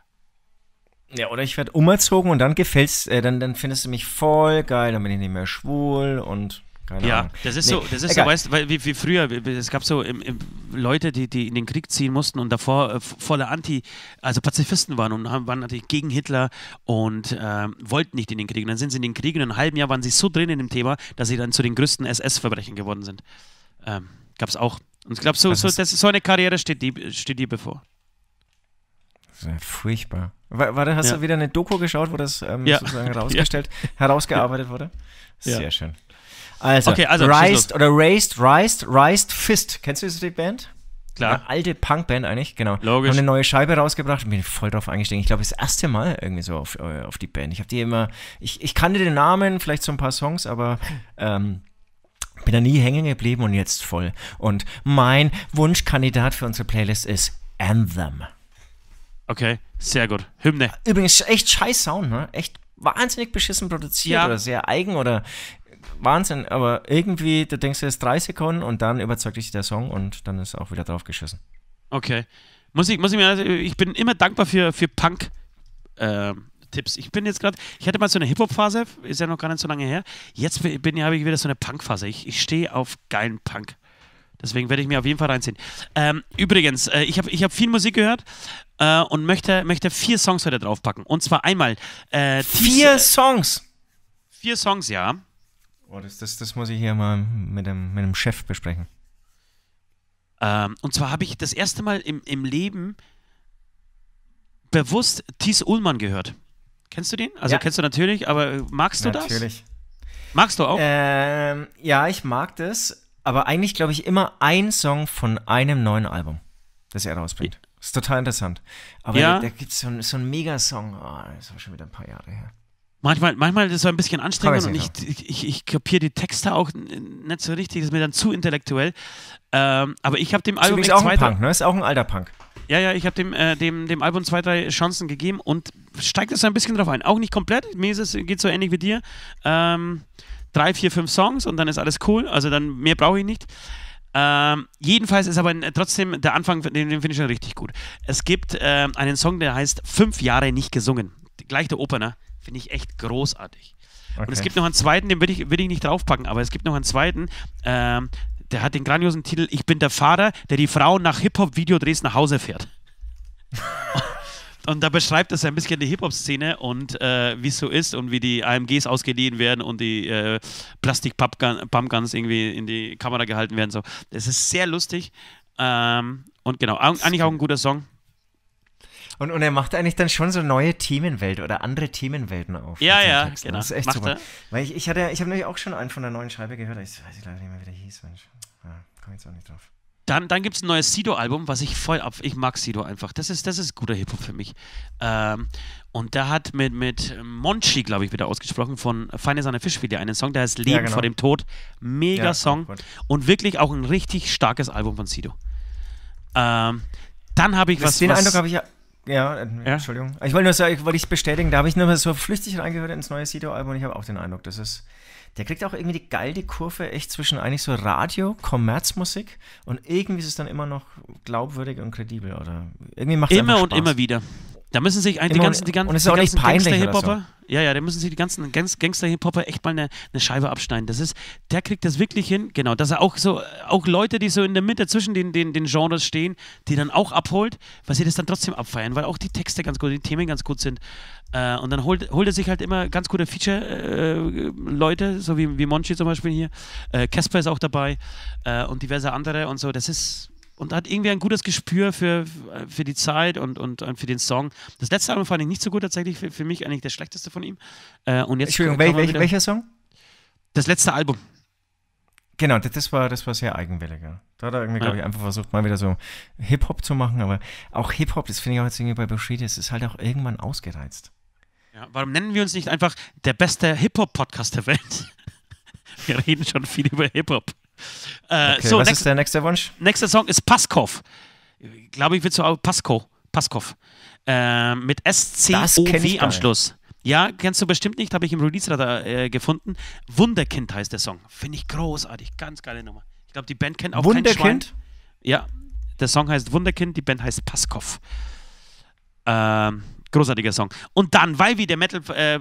Ja, oder ich werde umerzogen und dann gefällst, äh, dann, dann findest du mich voll geil, dann bin ich nicht mehr schwul und keine ja, Ahnung. das ist nee, so, das ist egal. so, weißt weil, wie, wie früher, es gab so im, im Leute, die, die in den Krieg ziehen mussten und davor äh, voller Anti, also Pazifisten waren und haben, waren natürlich gegen Hitler und äh, wollten nicht in den Krieg. Und dann sind sie in den Krieg und in einem halben Jahr waren sie so drin in dem Thema, dass sie dann zu den größten SS-Verbrechen geworden sind. Ähm, gab es auch. Und ich glaube, so, so, so eine Karriere steht dir steht die bevor. Das ist ja furchtbar. Warte, hast ja. du wieder eine Doku geschaut, wo das ähm, ja. sozusagen herausgestellt, herausgearbeitet wurde? Sehr schön. Also, okay, also Riced oder Raised, Rised, Rised Fist. Kennst du diese Band? Klar. Eine alte Punkband eigentlich, genau. Logisch. Haben eine neue Scheibe rausgebracht und bin voll drauf eingestiegen. Ich glaube, das erste Mal irgendwie so auf, äh, auf die Band. Ich habe die immer, ich, ich kannte den Namen, vielleicht so ein paar Songs, aber ähm, bin da nie hängen geblieben und jetzt voll. Und mein Wunschkandidat für unsere Playlist ist Anthem. Okay, sehr gut. Hymne. Übrigens, echt scheiß Sound, ne? Echt wahnsinnig beschissen produziert ja. oder sehr eigen oder Wahnsinn, aber irgendwie, du denkst jetzt drei Sekunden und dann überzeugt dich der Song und dann ist auch wieder drauf geschissen. Okay. Muss ich, muss ich mir, also, ich bin immer dankbar für, für Punk. Ähm, Tipps. Ich bin jetzt gerade, ich hatte mal so eine Hip-Hop-Phase, ist ja noch gar nicht so lange her. Jetzt bin, habe ich wieder so eine Punk-Phase. Ich, ich stehe auf geilen Punk. Deswegen werde ich mir auf jeden Fall reinziehen. Ähm, übrigens, äh, ich habe ich hab viel Musik gehört äh, und möchte, möchte vier Songs heute draufpacken. Und zwar einmal. Äh, vier Songs? Vier Songs, ja. Oh, das, das, das muss ich hier mal mit dem, mit dem Chef besprechen. Ähm, und zwar habe ich das erste Mal im, im Leben bewusst Thies Ullmann gehört. Kennst du den? Also ja. kennst du natürlich, aber äh, magst du natürlich. das? Natürlich. Magst du auch? Ähm, ja, ich mag das aber eigentlich, glaube ich, immer ein Song von einem neuen Album, das er rausbringt. Das ist total interessant. Aber ja. da, da gibt es so einen Megasong. Oh, das war schon wieder ein paar Jahre her. Manchmal, manchmal ist es ein bisschen anstrengend und ich, ich, ich, ich kapiere die Texte auch nicht so richtig, das ist mir dann zu intellektuell. Ähm, aber ich habe dem Album. Ist auch ein Punk, ne? Ist auch ein alter Punk. Ja, ja, ich habe dem, äh, dem, dem Album zwei, drei Chancen gegeben und steigt das ein bisschen drauf ein. Auch nicht komplett, mir geht es, so ähnlich wie dir. Ähm, drei, vier, fünf Songs und dann ist alles cool. Also dann mehr brauche ich nicht. Ähm, jedenfalls ist aber trotzdem der Anfang, den, den finde ich schon richtig gut. Es gibt ähm, einen Song, der heißt Fünf Jahre nicht gesungen. Gleich der Opener. Finde ich echt großartig. Okay. Und es gibt noch einen zweiten, den würde ich, würd ich nicht draufpacken, aber es gibt noch einen zweiten, ähm, der hat den grandiosen Titel Ich bin der Vater, der die Frau nach Hip-Hop-Video Dresden nach Hause fährt. Und da beschreibt es ein bisschen die Hip-Hop-Szene und äh, wie es so ist und wie die AMGs ausgeliehen werden und die äh, Plastik-Pumpguns irgendwie in die Kamera gehalten werden. So. Das ist sehr lustig. Ähm, und genau, eigentlich auch ein guter Song. Und, und er macht eigentlich dann schon so neue Themenwelt oder andere Themenwelten auf. Ja, ja, Texten. genau. Das ist echt macht super. Er. Weil ich, ich ich habe nämlich auch schon einen von der neuen Scheibe gehört. Ich weiß ich leider nicht mehr, wie der hieß, Mensch. Ja, komm jetzt auch nicht drauf. Dann, dann gibt es ein neues Sido-Album, was ich voll ab. Ich mag Sido einfach. Das ist, das ist guter Hip-Hop für mich. Ähm, und da hat mit, mit Monchi, glaube ich, wieder ausgesprochen, von Feine Sahne Fischfilet einen Song, der heißt Leben ja, genau. vor dem Tod. Mega Song. Gut. Und wirklich auch ein richtig starkes Album von Sido. Ähm, dann habe ich was. Den was, Eindruck habe ich ja. Ja, äh, ja, Entschuldigung. Ich wollte nur sagen, wollte es bestätigen, da habe ich nur mal so flüchtig reingehört ins neue Sido-Album und ich habe auch den Eindruck, das ist der kriegt auch irgendwie die geile Kurve echt zwischen eigentlich so Radio, Kommerzmusik und irgendwie ist es dann immer noch glaubwürdig und kredibel oder irgendwie macht Immer und immer wieder. Da müssen sich eigentlich die ganzen, die ganzen, und es ist auch nicht peinlich Gangster-Hip-Hopper, so. ja, ja, da müssen sich die ganzen Gangster-Hip-Hopper echt mal eine, eine, Scheibe abschneiden. Das ist, der kriegt das wirklich hin, genau, dass er auch so, auch Leute, die so in der Mitte zwischen den, den, den Genres stehen, die dann auch abholt, weil sie das dann trotzdem abfeiern, weil auch die Texte ganz gut, die Themen ganz gut sind. Äh, und dann holt, holt er sich halt immer ganz gute Feature-Leute, äh, so wie, wie Monchi zum Beispiel hier. Äh, Casper äh, ist auch dabei äh, und diverse andere und so. Das ist. Und hat irgendwie ein gutes Gespür für, für die Zeit und, und, und für den Song. Das letzte Album fand ich nicht so gut, tatsächlich für, für mich eigentlich das schlechteste von ihm. Äh, und jetzt Entschuldigung, wel, wel, welcher Song? Das letzte Album. Genau, das war, das war sehr eigenwilliger. Da hat er irgendwie, ja. glaube ich, einfach versucht, mal wieder so Hip-Hop zu machen, aber auch Hip-Hop, das finde ich auch jetzt irgendwie bei Bushido, es ist halt auch irgendwann ausgereizt. Ja, warum nennen wir uns nicht einfach der beste Hip-Hop-Podcast der Welt? wir reden schon viel über Hip-Hop. Äh, okay, so, was next, ist der nächste Wunsch? Nächster Song ist Paskov. glaube, ich wird so auch Pasko, Paskov. Äh, mit S-C-O-W am Schluss. Ja, kennst du bestimmt nicht, habe ich im Release-Radar äh, gefunden. Wunderkind heißt der Song. Finde ich großartig. Ganz geile Nummer. Ich glaube, die Band kennt auch Wunderkind? kein Schwein. Ja, der Song heißt Wunderkind, die Band heißt Paskov. Ähm, Großartiger Song. Und dann, weil wir der Metal äh,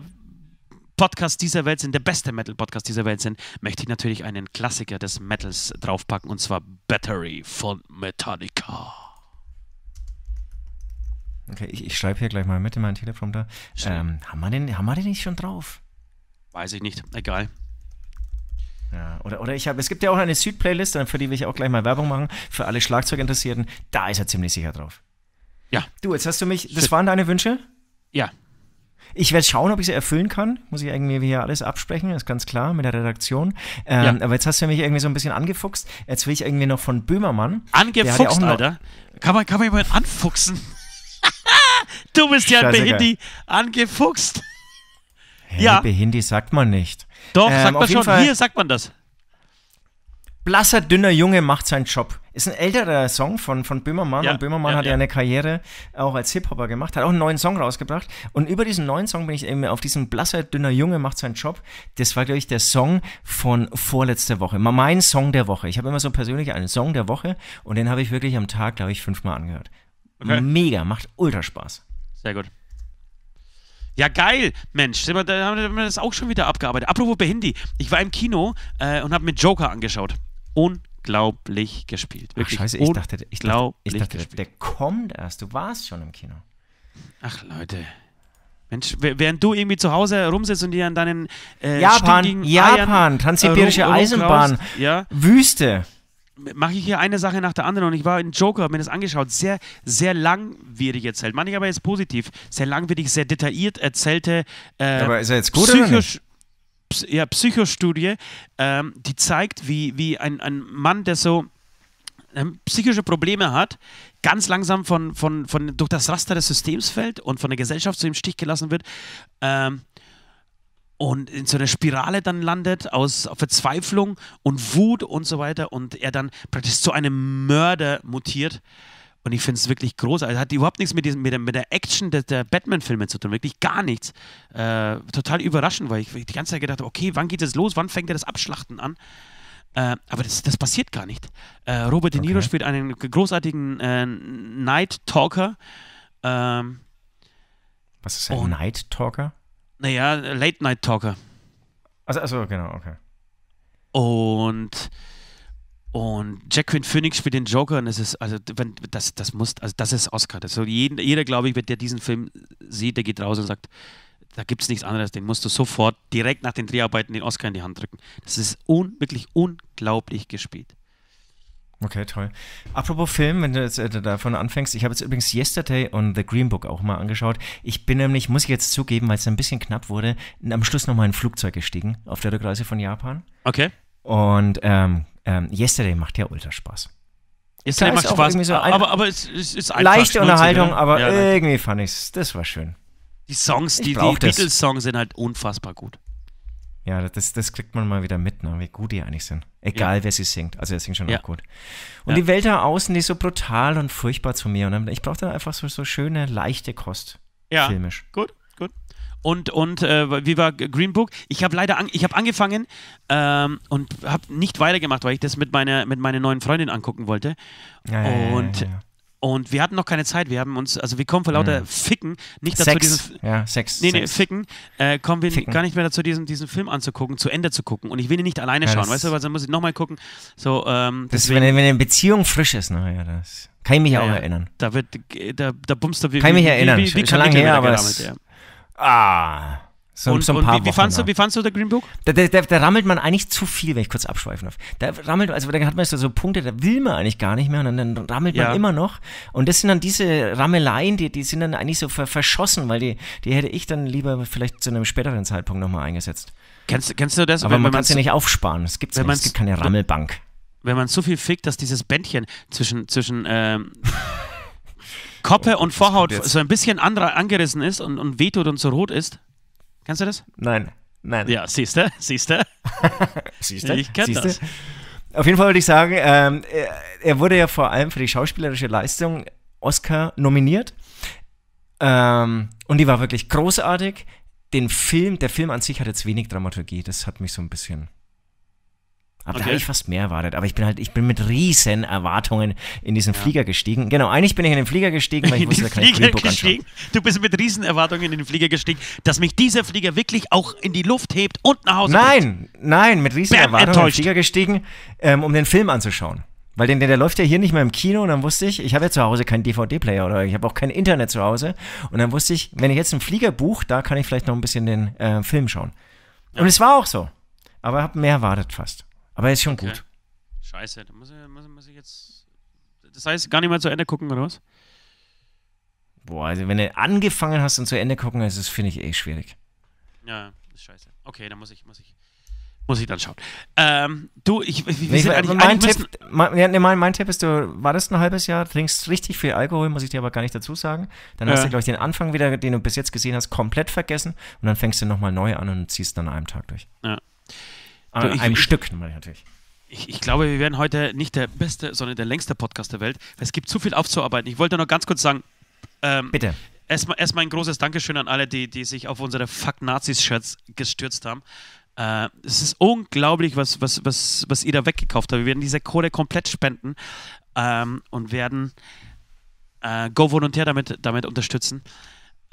Podcast dieser Welt sind, der beste Metal Podcast dieser Welt sind, möchte ich natürlich einen Klassiker des Metals draufpacken und zwar Battery von Metallica. Okay, ich, ich schreibe hier gleich mal mit in meinen Teleprompter. Ähm, haben, wir den, haben wir den nicht schon drauf? Weiß ich nicht, egal. Ja, oder, oder ich habe, es gibt ja auch eine Süd-Playlist, für die will ich auch gleich mal Werbung machen, für alle Schlagzeuginteressierten, da ist er ziemlich sicher drauf. Ja. Du, jetzt hast du mich. Das waren deine Wünsche? Ja. Ich werde schauen, ob ich sie erfüllen kann. Muss ich irgendwie hier alles absprechen, ist ganz klar, mit der Redaktion. Ähm, ja. Aber jetzt hast du mich irgendwie so ein bisschen angefuchst. Jetzt will ich irgendwie noch von Böhmermann. Angefuchst, ja Alter. Kann man, kann man jemanden anfuchsen? du bist ja ein Behindi. Angefuchst. Hey, ja. Behindi sagt man nicht. Doch, ähm, sagt man schon. Fall, hier sagt man das. Blasser, dünner Junge macht seinen Job. Ist ein älterer Song von, von Böhmermann. Ja, und Böhmermann ja, hat ja, eine Karriere auch als Hip-Hopper gemacht, hat auch einen neuen Song rausgebracht. Und über diesen neuen Song bin ich eben auf diesem blasser, dünner Junge macht seinen Job. Das war, glaube ich, der Song von vorletzter Woche. Mal mein Song der Woche. Ich habe immer so persönlich einen Song der Woche und den habe ich wirklich am Tag, glaube ich, fünfmal angehört. Okay. Mega, macht ultra Spaß. Sehr gut. Ja, geil, Mensch, da haben wir das auch schon wieder abgearbeitet. Apropos bei Hindi, ich war im Kino äh, und habe mir Joker angeschaut. Und unglaublich gespielt. Wirklich Ach, scheiße, ich dachte, ich dachte, ich dachte der kommt erst. Du warst schon im Kino. Ach, Leute. Mensch, während du irgendwie zu Hause rumsitzt und dir an deinen äh, Japan, Japan, transsibirische äh, Eisenbahn, ja? Wüste mache ich hier eine Sache nach der anderen und ich war in Joker, habe mir das angeschaut, sehr, sehr langwierig erzählt. Manche aber jetzt positiv, sehr langwierig, sehr detailliert erzählte. Äh, aber ist er jetzt gut psychisch, oder nicht? ja, Psychostudie, ähm, die zeigt, wie, wie ein, ein Mann, der so ähm, psychische Probleme hat, ganz langsam von, von, von, durch das Raster des Systems fällt und von der Gesellschaft zu so im Stich gelassen wird ähm, und in so einer Spirale dann landet aus Verzweiflung und Wut und so weiter und er dann praktisch zu einem Mörder mutiert. Und ich finde es wirklich großartig. Hat überhaupt nichts mit, diesem, mit, der, mit der Action der, der Batman-Filme zu tun, wirklich gar nichts. Äh, total überraschend, weil ich, die ganze Zeit gedacht habe, okay, wann geht es los, wann fängt er das Abschlachten an? Äh, aber das, das passiert gar nicht. Äh, Robert De Niro okay. spielt einen großartigen äh, Night Talker. Ähm, Was ist ein Night Talker? Naja, Late Night Talker. Also, also genau, okay. Und und Jack Quinn Phoenix spielt den Joker und es ist, also wenn, das, das muss, also das ist Oscar. Das so jeden, jeder, glaube ich, der diesen Film sieht, der geht raus und sagt, da gibt es nichts anderes, den musst du sofort direkt nach den Dreharbeiten den Oscar in die Hand drücken. Das ist un, wirklich unglaublich gespielt. Okay, toll. Apropos Film, wenn du jetzt äh, davon anfängst, ich habe jetzt übrigens Yesterday und The Green Book auch mal angeschaut. Ich bin nämlich, muss ich jetzt zugeben, weil es ein bisschen knapp wurde, am Schluss nochmal ein Flugzeug gestiegen auf der Rückreise von Japan. Okay. Und ähm, ähm, Yesterday macht ja ultra Spaß. Yesterday Klar, macht Spaß, so aber, aber es, es ist einfach. Leichte Unterhaltung, oder? Ne? aber ja, irgendwie fand ich es, das war schön. Die Songs, die, die Beatles-Songs sind halt unfassbar gut. Ja, das, das kriegt man mal wieder mit, ne? wie gut die eigentlich sind. Egal, ja. wer sie singt. Also, er singt schon ja. auch gut. Und ja. die Welt da außen, die ist so brutal und furchtbar zu mir. Und ich brauchte einfach so, so schöne, leichte Kost. Ja. Filmisch. Gut und, und äh, wie war Green Book? Ich habe leider an, ich hab angefangen ähm, und habe nicht weitergemacht, weil ich das mit meiner, mit meiner neuen Freundin angucken wollte. Ja, und. Ja, ja, und wir hatten noch keine Zeit. Wir haben uns, also wir kommen vor lauter mhm. Ficken nicht dazu, Sex. diesen ja, Sex. Nee, nee, Ficken, äh, kommen wir Ficken. gar nicht mehr dazu, diesen, diesen Film anzugucken, zu Ende zu gucken. Und ich will ihn nicht alleine ja, schauen, weißt du, weil also dann muss ich nochmal gucken. So, ähm, das, wenn, wenn eine Beziehung frisch ist, naja, ne? das kann ich mich ja, auch erinnern. Da wird, da, da bummst du wie Kann ich mich erinnern, wie, wie, wie schon lange her, aber. Gerammet, Ah. So, und, so und wie, wie, fandst du, wie fandst du der Green Book? Da, da, da, da, rammelt man eigentlich zu viel, wenn ich kurz abschweifen darf. Da rammelt, also da hat man so, Punkte, da will man eigentlich gar nicht mehr und dann, dann rammelt man immer noch. Und das sind dann diese Rammeleien, die, die sind dann eigentlich so ver, verschossen, weil die, die hätte ich dann lieber vielleicht zu einem späteren Zeitpunkt nochmal eingesetzt. Kennst, kennst du das? Aber wenn, man kann es ja nicht aufsparen. Es, gibt's nicht. es gibt keine Rammelbank wenn man so viel fickt, dass dieses Bändchen zwischen, zwischen ähm, Koppe und Vorhaut so ein bisschen andere angerissen ist und, und wehtut und so rot ist. Kennst du das? Nein, nein. Ja, siehst du, siehst du. siehst du? Ich kenn das. Auf jeden Fall würde ich sagen, ähm, äh, er, wurde ja vor allem für die schauspielerische Leistung Oscar nominiert. Ähm, und die war wirklich großartig. Den Film, der Film an sich hat jetzt wenig Dramaturgie. Das hat mich so ein bisschen aber okay. da habe ich fast mehr erwartet. Aber ich bin halt, ich bin mit riesen Erwartungen in diesen ja. Flieger gestiegen. Genau, eigentlich bin ich in den Flieger gestiegen, weil ich wusste, da kann Flieger ich gestiegen. Du bist mit riesen Erwartungen in den Flieger gestiegen, dass mich dieser Flieger wirklich auch in die Luft hebt und nach Hause Nein, bringt. nein, mit riesen Bam, Erwartungen enttäuscht. in den Flieger gestiegen, ähm, um den Film anzuschauen. Weil der, der läuft ja hier nicht mehr im Kino und dann wusste ich, ich habe ja zu Hause keinen DVD-Player oder ich habe auch kein Internet zu Hause. Und dann wusste ich, wenn ich jetzt einen Flieger buche, da kann ich vielleicht noch ein bisschen den äh, Film schauen. Und es war auch so. Aber ich habe mehr erwartet fast. Aber er ist schon okay. gut. Scheiße, da muss ich, muss, muss ich jetzt. Das heißt, gar nicht mal zu Ende gucken, oder was? Boah, also wenn du angefangen hast und zu Ende gucken, ist es, finde ich, eh schwierig. Ja, ist scheiße. Okay, dann muss ich, muss ich, muss ich dann schauen. Ähm, du, ich, wir ich, eigentlich, mein, Tipp, mein, mein, mein Tipp ist, du wartest ein halbes Jahr, trinkst richtig viel Alkohol, muss ich dir aber gar nicht dazu sagen. Dann ja. hast du, glaube ich, den Anfang wieder, den du bis jetzt gesehen hast, komplett vergessen und dann fängst du nochmal neu an und ziehst dann an einem Tag durch. Ja, an ah, ich, einem ich, Stück, natürlich. ich ich, glaube, wir werden heute nicht der beste, sondern der längste Podcast der Welt. Es gibt zu viel aufzuarbeiten. Ich wollte noch ganz kurz sagen. Ähm, Bitte. Erstmal erst ein großes Dankeschön an alle, die, die sich auf unsere Fuck-Nazis-Shirts gestürzt haben. Äh, es ist unglaublich, was, was, was, was ihr da weggekauft habt. Wir werden diese Kohle komplett spenden ähm, und werden äh, Go Volontär damit, damit unterstützen.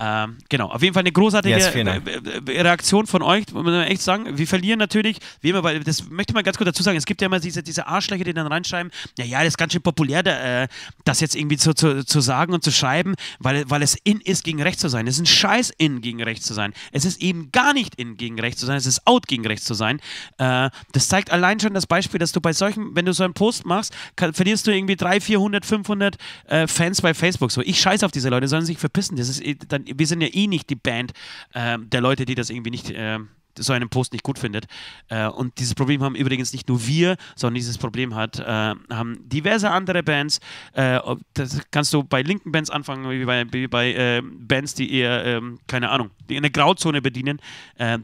Ähm, genau, auf jeden Fall eine großartige yes, äh, äh, äh, Reaktion von euch, muss man echt sagen. Wir verlieren natürlich, wie immer, weil das möchte man ganz kurz dazu sagen, es gibt ja immer diese, diese Arschlöcher, die dann reinschreiben, ja, ja, das ist ganz schön populär, da, äh, das jetzt irgendwie zu, zu, zu, sagen und zu schreiben, weil, weil es in ist, gegen rechts zu sein. Es ist ein Scheiß in, gegen rechts zu sein. Es ist eben gar nicht in, gegen rechts zu sein, es ist out, gegen rechts zu sein. Äh, das zeigt allein schon das Beispiel, dass du bei solchen, wenn du so einen Post machst, kann, verlierst du irgendwie 300, 400, 500 äh, Fans bei Facebook. So, ich scheiße auf diese Leute, sollen sich verpissen. Das ist eh, dann wir sind ja eh nicht die Band äh, der Leute, die das irgendwie nicht. Äh, so einen Post nicht gut findet. Äh, und dieses Problem haben übrigens nicht nur wir, sondern dieses Problem hat, äh, haben diverse andere Bands. Äh, das kannst du bei linken Bands anfangen, wie bei, wie bei Bands, die eher, ähm, keine Ahnung, die eine Grauzone bedienen.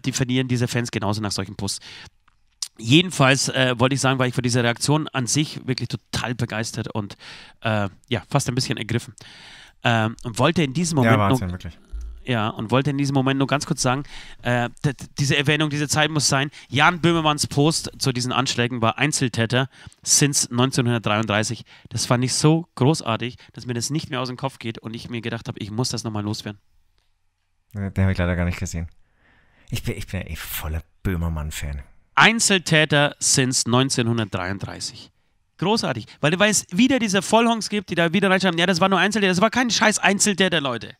die verlieren diese Fans genauso nach solchen Posts. Jedenfalls äh, wollte ich sagen, war ich von dieser Reaktion an sich wirklich total begeistert und äh, ja, fast ein bisschen ergriffen. Ähm, und wollte in diesem Moment. Ja, nur, wirklich. Ja, und wollte in diesem Moment nur ganz kurz sagen, äh, diese Erwähnung, diese Zeit muss sein. Jan Böhmermanns Post zu diesen Anschlägen war Einzeltäter since 1933. Das fand ich so großartig, dass mir das nicht mehr aus dem Kopf geht und ich mir gedacht habe, ich muss das nochmal loswerden. Den habe ich leider gar nicht gesehen. Ich bin, ich bin ja eh voller Böhmermann-Fan. Einzeltäter since 1933. Großartig. Weil, weil es wieder diese Vollhongs gibt, die da wieder reinschreiben, ja, das war nur Einzelter, das war kein scheiß Einzelter der Leute.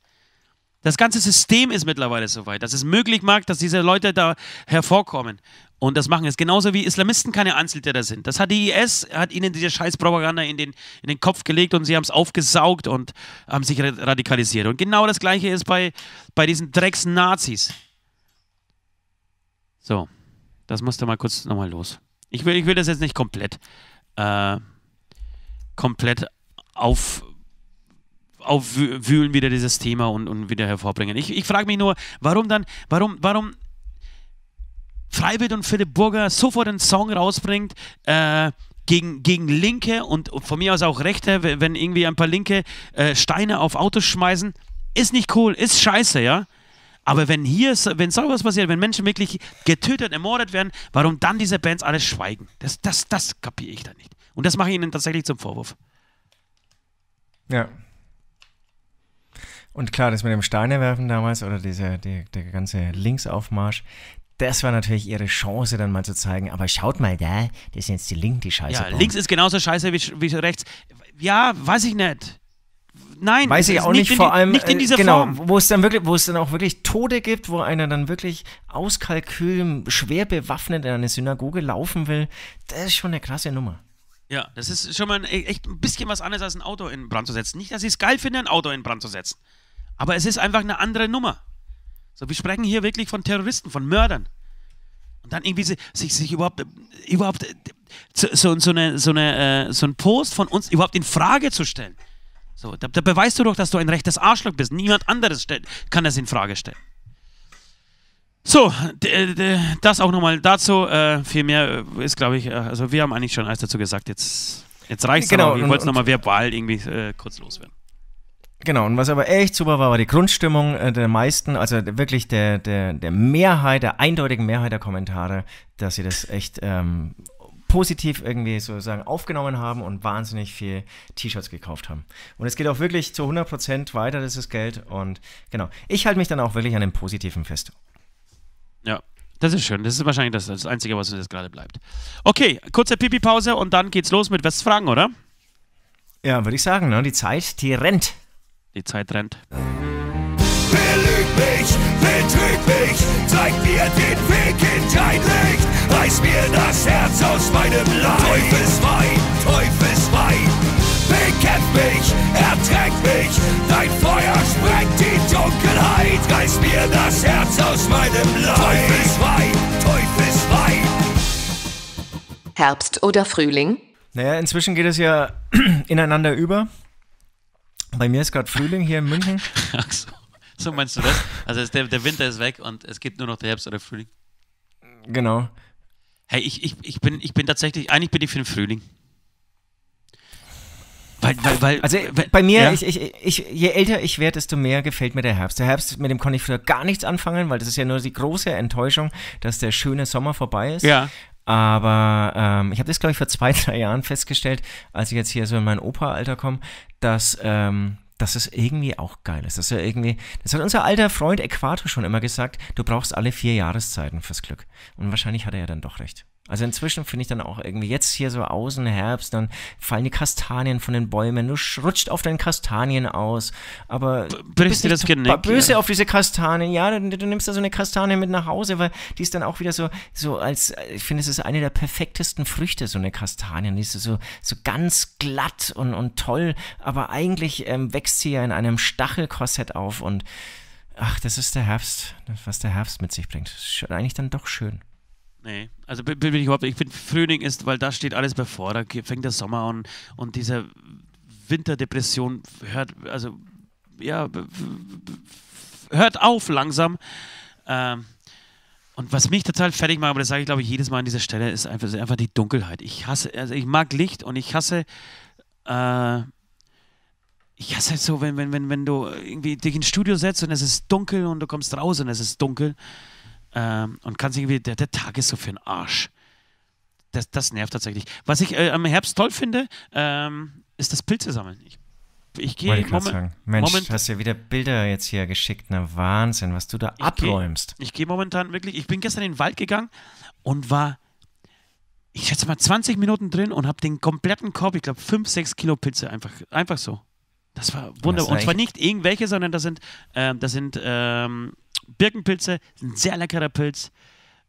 Das ganze System ist mittlerweile so weit, dass es möglich macht, dass diese Leute da hervorkommen und das machen. Es genauso wie Islamisten keine Einzeltäter sind. Das hat die IS, hat ihnen diese Scheißpropaganda in den, in den Kopf gelegt und sie haben es aufgesaugt und haben sich radikalisiert. Und genau das gleiche ist bei, bei diesen Drecks-Nazis. So, das musste mal kurz nochmal los. Ich will, ich will das jetzt nicht komplett äh, komplett auf aufwühlen wieder dieses Thema und, und wieder hervorbringen. Ich, ich frage mich nur, warum dann, warum, warum Freiwild und Philipp Burger sofort einen Song rausbringt, äh, gegen, gegen Linke und von mir aus auch Rechte, wenn irgendwie ein paar Linke äh, Steine auf Autos schmeißen, ist nicht cool, ist scheiße, ja. Aber wenn hier, wenn sowas passiert, wenn Menschen wirklich getötet, ermordet werden, warum dann diese Bands alles schweigen? Das, das, das kapiere ich da nicht. Und das mache ich ihnen tatsächlich zum Vorwurf. Ja. Und klar, das mit dem Steine werfen damals oder dieser, die, der ganze Linksaufmarsch, das war natürlich ihre Chance, dann mal zu zeigen, aber schaut mal da, das sind jetzt die Linken, die Scheiße Ja, links ist genauso scheiße wie, wie rechts. Ja, weiß ich nicht. Nein, weiß ich auch nicht, nicht vor allem nicht in äh, dieser genau, Form. wo es dann wirklich, wo es dann auch wirklich Tode gibt, wo einer dann wirklich aus Kalkül schwer bewaffnet in eine Synagoge laufen will, das ist schon eine krasse Nummer. Ja, das ist schon mal ein, e-, echt ein bisschen was anderes als ein Auto in Brand zu setzen. Nicht, dass ich es geil finde, ein Auto in Brand zu setzen, aber es ist einfach eine andere Nummer. So, wir sprechen hier wirklich von Terroristen, von Mördern. Und dann irgendwie sich, sich überhaupt, überhaupt äh, so, so, eine, so, eine, äh, so einen Post von uns überhaupt in Frage zu stellen. So, da, da beweist du doch, dass du ein rechtes Arschloch bist. Niemand anderes stellt, kann das in Frage stellen. So, äh, das auch nochmal dazu. Äh, viel mehr äh, ist, glaube ich, äh, also wir haben eigentlich schon alles dazu gesagt. Jetzt, jetzt reicht es genau, aber. Ich wollte es nochmal verbal irgendwie äh, kurz loswerden. Genau, und was aber echt super war, war die Grundstimmung der meisten, also wirklich der, der, der Mehrheit, der eindeutigen Mehrheit der Kommentare, dass sie das echt ähm, positiv irgendwie sozusagen aufgenommen haben und wahnsinnig viel T-Shirts gekauft haben. Und es geht auch wirklich zu 100% weiter, das ist Geld. Und genau, ich halte mich dann auch wirklich an dem Positiven fest. Ja, das ist schön. Das ist wahrscheinlich das, das Einzige, was uns jetzt gerade bleibt. Okay, kurze Pipi-Pause und dann geht's los mit Westfragen, oder? Ja, würde ich sagen. Ne? Die Zeit, die rennt. Die Zeit rennt betrüg mich, betrüg mich, zeig mir den Weg in dein Licht, reiß mir das Herz aus meinem Leib. Teufelswein, Teufelswein, bekämpf mich, ertränk mich, dein Feuer sprengt die Dunkelheit, reiß mir das Herz aus meinem Leib. Teufelswein, Teufelswein. Herbst oder Frühling? Naja, inzwischen geht es ja ineinander über. Bei mir ist gerade Frühling hier in München. Ach so so meinst du das? Also der, der Winter ist weg und es gibt nur noch der Herbst oder Frühling. Genau. Hey, ich, ich, ich, bin, ich bin tatsächlich, eigentlich bin ich für den Frühling. Weil, weil, weil, also weil, bei mir, ja? ich, ich, ich, je älter ich werde, desto mehr gefällt mir der Herbst. Der Herbst, mit dem konnte ich früher gar nichts anfangen, weil das ist ja nur die große Enttäuschung, dass der schöne Sommer vorbei ist. Ja. Aber ähm, ich habe das, glaube ich, vor zwei, drei Jahren festgestellt, als ich jetzt hier so in mein Opa-Alter komme, dass ähm, dass es irgendwie auch geil ist. Dass er irgendwie, das hat unser alter Freund Äquator schon immer gesagt, du brauchst alle vier Jahreszeiten fürs Glück. Und wahrscheinlich hat er ja dann doch recht. Also inzwischen finde ich dann auch irgendwie jetzt hier so außen Herbst, dann fallen die Kastanien von den Bäumen, du rutscht auf deinen Kastanien aus, aber B du bist dir das Genick, böse ja. auf diese Kastanien. Ja, du, du, nimmst da so eine Kastanie mit nach Hause, weil die ist dann auch wieder so so als ich finde es ist eine der perfektesten Früchte so eine Kastanie, die ist so so ganz glatt und und toll, aber eigentlich ähm, wächst sie ja in einem Stachelkorsett auf und ach, das ist der Herbst, was der Herbst mit sich bringt. Das ist eigentlich dann doch schön. Nee, also bin, bin ich überhaupt, ich finde Frühling ist, weil da steht alles bevor, da fängt der Sommer an und diese Winterdepression hört, also ja, hört auf langsam. Ähm, und was mich total fertig macht, aber das sage ich glaube ich jedes Mal an dieser Stelle, ist einfach, ist einfach die Dunkelheit. Ich hasse, also ich mag Licht und ich hasse, äh, ich hasse so, wenn, wenn, wenn, wenn du irgendwie dich ins Studio setzt und es ist dunkel und du kommst raus und es ist dunkel. Ähm, und kannst irgendwie, der, der Tag ist so für den Arsch. Das, das nervt tatsächlich. Was ich äh, am Herbst toll finde, ähm, ist das Pilze sammeln. Ich, ich gehe momentan. Mensch, moment, hast ja wieder Bilder jetzt hier geschickt. Na Wahnsinn, was du da ich abräumst. Geh, ich gehe momentan wirklich, ich bin gestern in den Wald gegangen und war, ich schätze mal, 20 Minuten drin und habe den kompletten Korb, ich glaube 5, 6 Kilo Pilze einfach, einfach so. Das war wunderbar. Das und zwar nicht irgendwelche, sondern das sind, äh, das sind ähm, Birkenpilze sind ein sehr leckerer Pilz.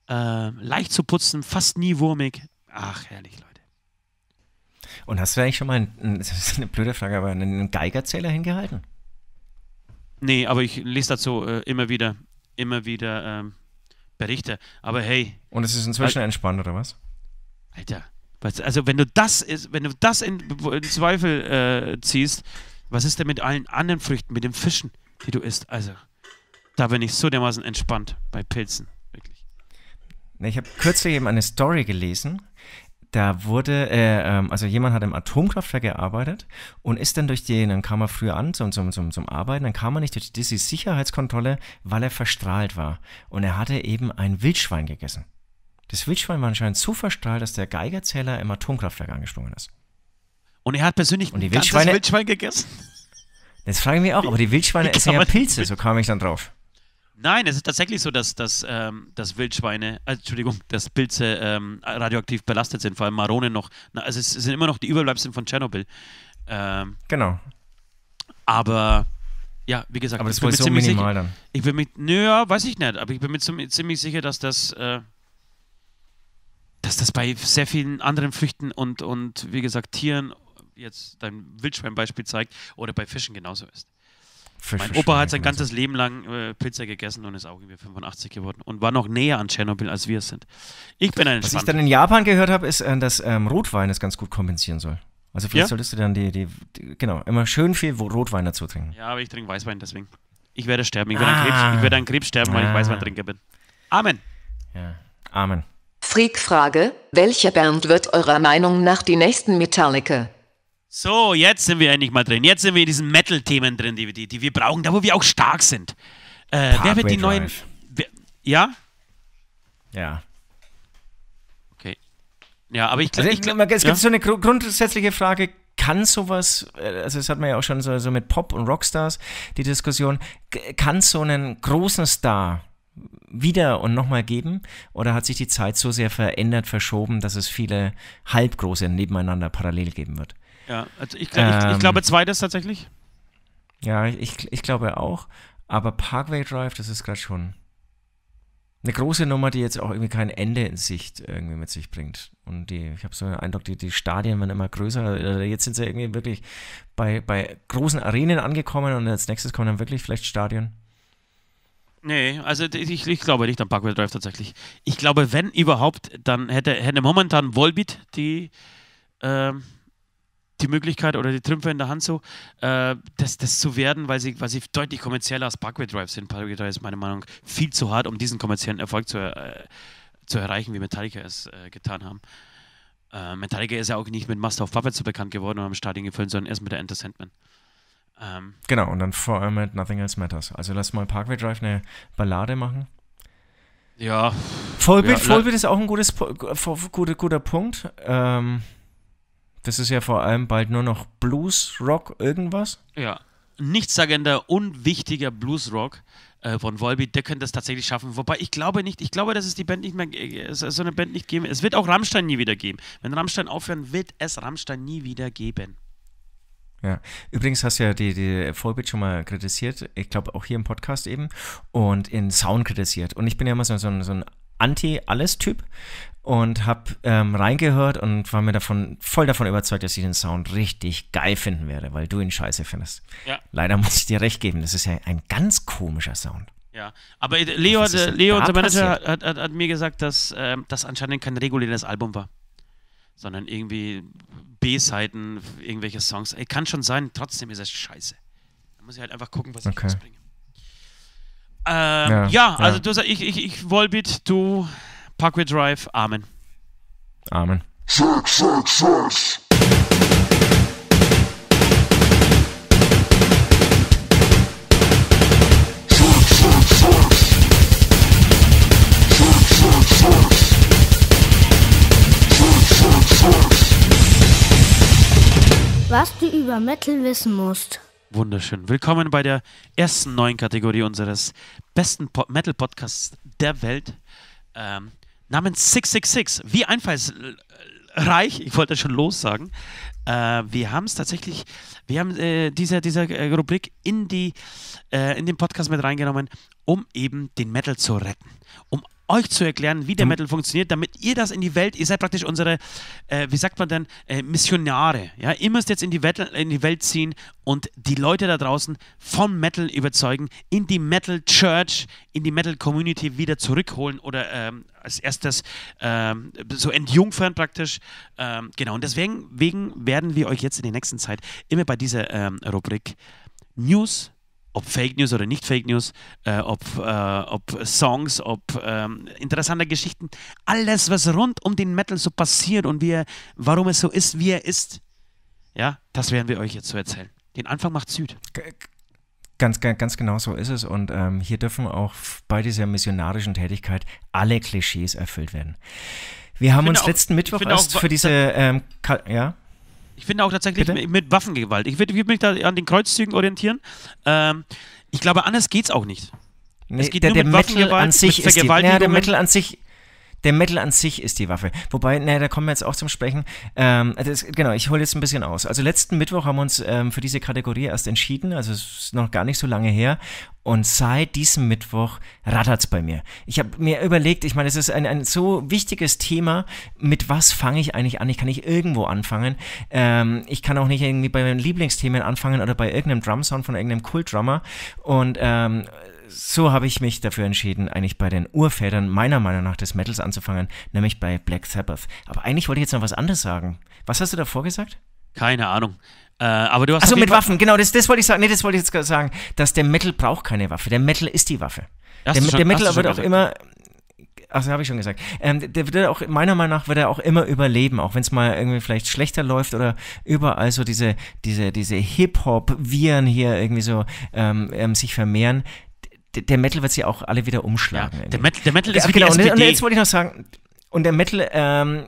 Äh, leicht zu putzen, fast nie wurmig. Ach, herrlich, Leute. Und hast du eigentlich schon mal, einen, das ist eine blöde Frage, aber einen Geigerzähler hingehalten? Nee, aber ich lese dazu äh, immer wieder, immer wieder ähm, Berichte. Aber hey. Und es ist inzwischen Alter, entspannt, oder was? Alter, was, also wenn du das, wenn du das in, in Zweifel äh, ziehst, was ist denn mit allen anderen Früchten, mit den Fischen, die du isst? Also. Da bin ich so dermaßen entspannt bei Pilzen, wirklich. Ich habe kürzlich eben eine Story gelesen. Da wurde, äh, ähm, also jemand hat im Atomkraftwerk gearbeitet und ist dann durch den, dann kam er früher an zum, zum, zum, zum Arbeiten, dann kam er nicht durch diese Sicherheitskontrolle, weil er verstrahlt war. Und er hatte eben ein Wildschwein gegessen. Das Wildschwein war anscheinend so verstrahlt, dass der Geigerzähler im Atomkraftwerk angesprungen ist. Und er hat persönlich ein ganzes Wildschwein gegessen? Das fragen wir auch, aber die Wildschweine essen ja Pilze, so kam ich dann drauf. Nein, es ist tatsächlich so, dass, dass, ähm, dass Wildschweine, äh, Entschuldigung, dass Pilze ähm, radioaktiv belastet sind, vor allem Marone noch. Na, also es, sind immer noch die Überbleibsel von Tschernobyl. Ähm, genau. Aber ja, wie gesagt, aber das ist so ziemlich minimal sicher, dann. Ich bin mit, naja, weiß ich nicht, aber ich bin mir ziemlich sicher, dass das, äh, dass das bei sehr vielen anderen Früchten und, und wie gesagt Tieren jetzt dein Wildschweinbeispiel zeigt oder bei Fischen genauso ist mein Opa hat sein also. ganzes Leben lang äh, Pizza gegessen und ist auch irgendwie 85 geworden und war noch näher an Tschernobyl, als wir es sind. Ich bin ein Was ich dann in Japan gehört habe, ist, äh, dass ähm, Rotwein es ganz gut kompensieren soll. Also vielleicht ja? solltest du dann die, die, die, genau, immer schön viel Rotwein dazu trinken. Ja, aber ich trinke Weißwein deswegen. Ich werde sterben. Ich werde, ah. an, Krebs, ich werde an Krebs sterben, weil ich ah. Weißweintrinker bin. Amen. Ja. Amen. Freak-Frage: Welcher Band wird eurer Meinung nach die nächsten Metallica? So, jetzt sind wir endlich mal drin. Jetzt sind wir in diesen Metal-Themen drin, die, die, die wir brauchen, da wo wir auch stark sind. Äh, wer wird die neuen. Wer, ja? Ja. Okay. Ja, aber ich glaube. Also ich, glaub, es ja? gibt so eine gru grundsätzliche Frage: kann sowas, äh, also das hat man ja auch schon so, so, mit Pop und Rockstars, die Diskussion, kann so einen großen Star wieder und nochmal geben? Oder hat sich die Zeit so sehr verändert, verschoben, dass es viele halbgroße nebeneinander parallel geben wird? Ja, also ich, ähm, ich, ich ähm. glaube zweites tatsächlich. Ja, ich, ich glaube auch. Aber Parkway Drive, das ist gerade schon eine große Nummer, die jetzt auch irgendwie kein Ende in Sicht irgendwie mit sich bringt. Und die, ich habe so den Eindruck, die, die Stadien werden immer größer. Also jetzt sind sie irgendwie wirklich bei, bei großen Arenen angekommen und als nächstes kommen dann wirklich vielleicht Stadien. Nee, also ich, ich glaube nicht an Parkway Drive tatsächlich. Ich glaube, wenn überhaupt, dann hätte, hätte momentan Volbit die ähm, die Möglichkeit oder die Trümpfe in der Hand so, äh, das, das zu werden, weil sie, weil sie deutlich kommerzieller als Parkway Drive sind. Parkway Drive ist meiner Meinung nach viel zu hart, um diesen kommerziellen Erfolg zu, äh, zu erreichen, wie Metallica es äh, getan haben. Äh, Metallica ist ja auch nicht mit Master of Puppets so bekannt geworden und am Stadion gefüllt, sondern erst mit der Enter Sandman. Ähm. Genau, und dann vor allem mit Nothing Else Matters. Also lass mal Parkway Drive eine Ballade machen. Ja. Vollbild, ja, Vollbild ist auch ein gutes, guter, guter Punkt. Ähm, das ist ja vor allem bald nur noch Blues, Rock, irgendwas. Ja. Nichtssagender, unwichtiger Blues Rock äh, von Volbeat, der könnte das tatsächlich schaffen. Wobei ich glaube nicht, ich glaube, dass es die Band nicht mehr, äh, so eine Band nicht geben Es wird auch Rammstein nie wieder geben. Wenn Rammstein aufhören, wird es Rammstein nie wieder geben. Ja. Übrigens hast du ja die, die Vollbild schon mal kritisiert, ich glaube auch hier im Podcast eben, und in Sound kritisiert. Und ich bin ja immer so, so, so ein Anti-Alles-Typ und habe ähm, reingehört und war mir davon voll davon überzeugt, dass ich den Sound richtig geil finden werde, weil du ihn scheiße findest. Ja. Leider muss ich dir recht geben, das ist ja ein ganz komischer Sound. Ja, aber Leo, Was hat, äh, Leo der Manager, hat, hat, hat, mir gesagt, dass ähm, das anscheinend kein reguläres Album war, sondern irgendwie B-Seiten, irgendwelche Songs. Ey, kann schon sein, trotzdem ist es scheiße. Da muss ich halt einfach gucken, was okay. ich rausbringe. Ähm, ja, ja, also du sagst, ich, ich, ich Volbit, du Parkway Drive, Amen. Amen. Six, six, six. Was du über Metal wissen musst. Wunderschön. Willkommen bei der ersten neuen Kategorie unseres besten po Metal Podcasts der Welt ähm, namens 666. Wie einfallsreich, ich wollte schon los sagen. Äh, wir haben es tatsächlich, wir haben äh, diese, diese äh, Rubrik in, die, äh, in den Podcast mit reingenommen, um eben den Metal zu retten euch zu erklären, wie der mhm. Metal funktioniert, damit ihr das in die Welt, ihr seid praktisch unsere, äh, wie sagt man denn, äh, Missionare. Ja? Ihr müsst jetzt in die, Welt, in die Welt ziehen und die Leute da draußen von Metal überzeugen, in die Metal Church, in die Metal Community wieder zurückholen oder ähm, als erstes ähm, so entjungfern praktisch. Ähm, genau, und deswegen werden wir euch jetzt in der nächsten Zeit immer bei dieser ähm, Rubrik News ob Fake News oder nicht Fake News, äh, ob, äh, ob Songs, ob ähm, interessante Geschichten, alles, was rund um den Metal so passiert und wir, warum es so ist, wie er ist, ja, das werden wir euch jetzt so erzählen. Den Anfang macht Süd. Ganz, ganz, ganz genau so ist es. Und ähm, hier dürfen auch bei dieser missionarischen Tätigkeit alle Klischees erfüllt werden. Wir haben uns auch, letzten Mittwoch erst auch, für diese. Ähm, ja? Ich finde auch tatsächlich Bitte? mit Waffengewalt. Ich würde würd mich da an den Kreuzzügen orientieren. Ähm, ich glaube, anders geht's auch nicht. Nee, es geht der, nur der mit Metal Waffengewalt, an sich, mit Vergewaltigungen. Geht, na, der Metal an sich der Metal an sich ist die Waffe. Wobei, naja, da kommen wir jetzt auch zum Sprechen. Ähm, das, also genau, ich hole jetzt ein bisschen aus. Also letzten Mittwoch haben wir uns ähm, für diese Kategorie erst entschieden, also es ist noch gar nicht so lange her. Und seit diesem Mittwoch rattert es bei mir. Ich habe mir überlegt, ich meine, es ist ein, ein so wichtiges Thema, mit was fange ich eigentlich an? Ich kann nicht irgendwo anfangen. Ähm, ich kann auch nicht irgendwie bei meinen Lieblingsthemen anfangen oder bei irgendeinem Drumsound von irgendeinem Kult-Drummer. Und ähm, so habe ich mich dafür entschieden, eigentlich bei den Urvätern meiner Meinung nach des Metals anzufangen, nämlich bei Black Sabbath. Aber eigentlich wollte ich jetzt noch was anderes sagen. Was hast du davor gesagt? Keine Ahnung. Äh, aber du hast. Also mit Waffen, genau, das, das wollte ich sagen. Nee, das wollte ich jetzt sagen, dass der Metal braucht keine Waffe. Der Metal ist die Waffe. Hast der, schon, der Metal wird auch immer. Achso, habe ich schon gesagt. Ähm, der wird auch, meiner Meinung nach, wird er auch immer überleben, auch wenn es mal irgendwie vielleicht schlechter läuft oder überall so diese, diese, diese Hip-Hop-Viren hier irgendwie so ähm, ähm, sich vermehren der Metal wird sie auch alle wieder umschlagen. Ja, der, Metal, der Metal ist ja, genau. Und, und, jetzt wollte ich noch sagen, und der Metal ähm,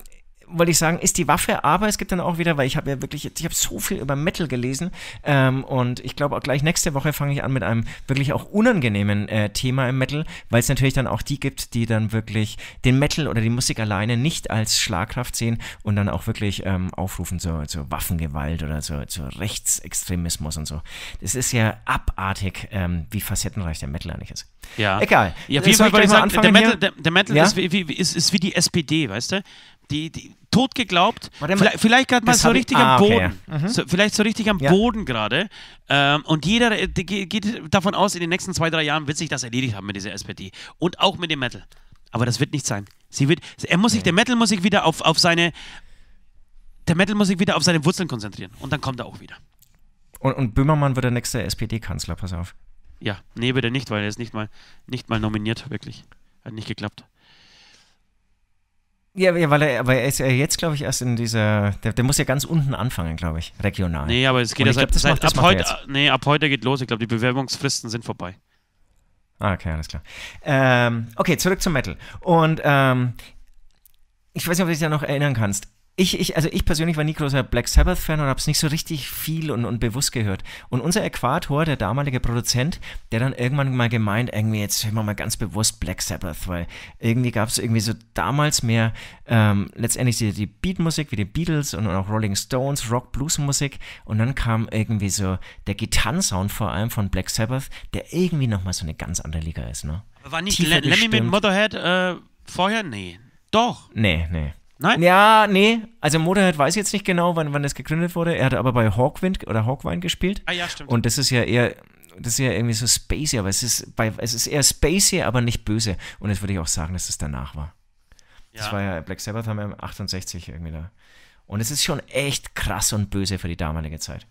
wollte ich sagen, ist die Waffe, aber es gibt dann auch wieder, weil ich habe ja wirklich, ich habe so viel über Metal gelesen ähm, und ich glaube auch gleich nächste Woche fange ich an mit einem wirklich auch unangenehmen äh, Thema im Metal, weil es natürlich dann auch die gibt, die dann wirklich den Metal oder die Musik alleine nicht als Schlagkraft sehen und dann auch wirklich ähm, aufrufen zur, zur, Waffengewalt oder zur, zur, Rechtsextremismus und so. Das ist ja abartig, ähm, wie facettenreich der Metal eigentlich ist. Ja. Egal. Ja, wie, wie, ich mal sagen, anfangen der Metal, der, der Metal ja? ist, wie, wie, ist, ist wie die SPD, weißt du? Die, die, tot geglaubt. Vielleicht, vielleicht gerade mal so richtig ich, ah, am Boden. Mhm. So, vielleicht so richtig am ja. Boden gerade. Ähm, und jeder äh, geht davon aus, in den nächsten zwei, drei Jahren wird sich das erledigt haben mit dieser SPD. Und auch mit dem Metal. Aber das wird nicht sein. Sie wird, er muss sich, nee. der Metal muss sich wieder auf, auf seine, der Metal muss sich wieder auf seine Wurzeln konzentrieren. Und dann kommt er auch wieder. Und, und Böhmermann wird der nächste SPD-Kanzler, pass auf. Ja, nee, bitte nicht, weil er ist nicht mal, nicht mal nominiert, wirklich. Hat nicht geklappt. Ja, ja, weil er, aber er ist ja jetzt, glaube ich, erst in dieser. Der, der, muss ja ganz unten anfangen, glaube ich, regional. Nee, aber es geht ja seit, seit ab heute. Nee, ab heute geht los. Ich glaube, die Bewerbungsfristen sind vorbei. Ah, okay, alles klar. Ähm, okay, zurück zum Metal. Und ähm, ich weiß nicht, ob du dich da noch erinnern kannst ich, ich, also ich persönlich war nie großer Black Sabbath-Fan und habe es nicht so richtig viel und, und bewusst gehört. Und unser Äquator, der damalige Produzent, der dann irgendwann mal gemeint, irgendwie jetzt hören wir mal ganz bewusst Black Sabbath, weil irgendwie gab es irgendwie so damals mehr ähm, letztendlich die, die Beatmusik wie die Beatles und, auch Rolling Stones, Rock, Blues-Musik und dann kam irgendwie so der Gitarrensound vor allem von Black Sabbath, der irgendwie nochmal so eine ganz andere Liga ist, ne? war nicht Lemmy mit Motherhead äh, vorher? Nee. Doch. Nee, nee. Nein? Ja, nee. Also Motorhead weiß jetzt nicht genau, wann, wann das gegründet wurde. Er hat aber bei Hawkwind oder Hawkwind gespielt. Ah ja, stimmt. Und das ist ja eher, das ist ja irgendwie so spacey, aber es ist, bei, es ist eher spacey, aber nicht böse. Und jetzt würde ich auch sagen, dass es danach war. Ja. Das war ja, Black Sabbath haben wir 68 irgendwie da. Und es ist schon echt krass und böse für die damalige Zeit.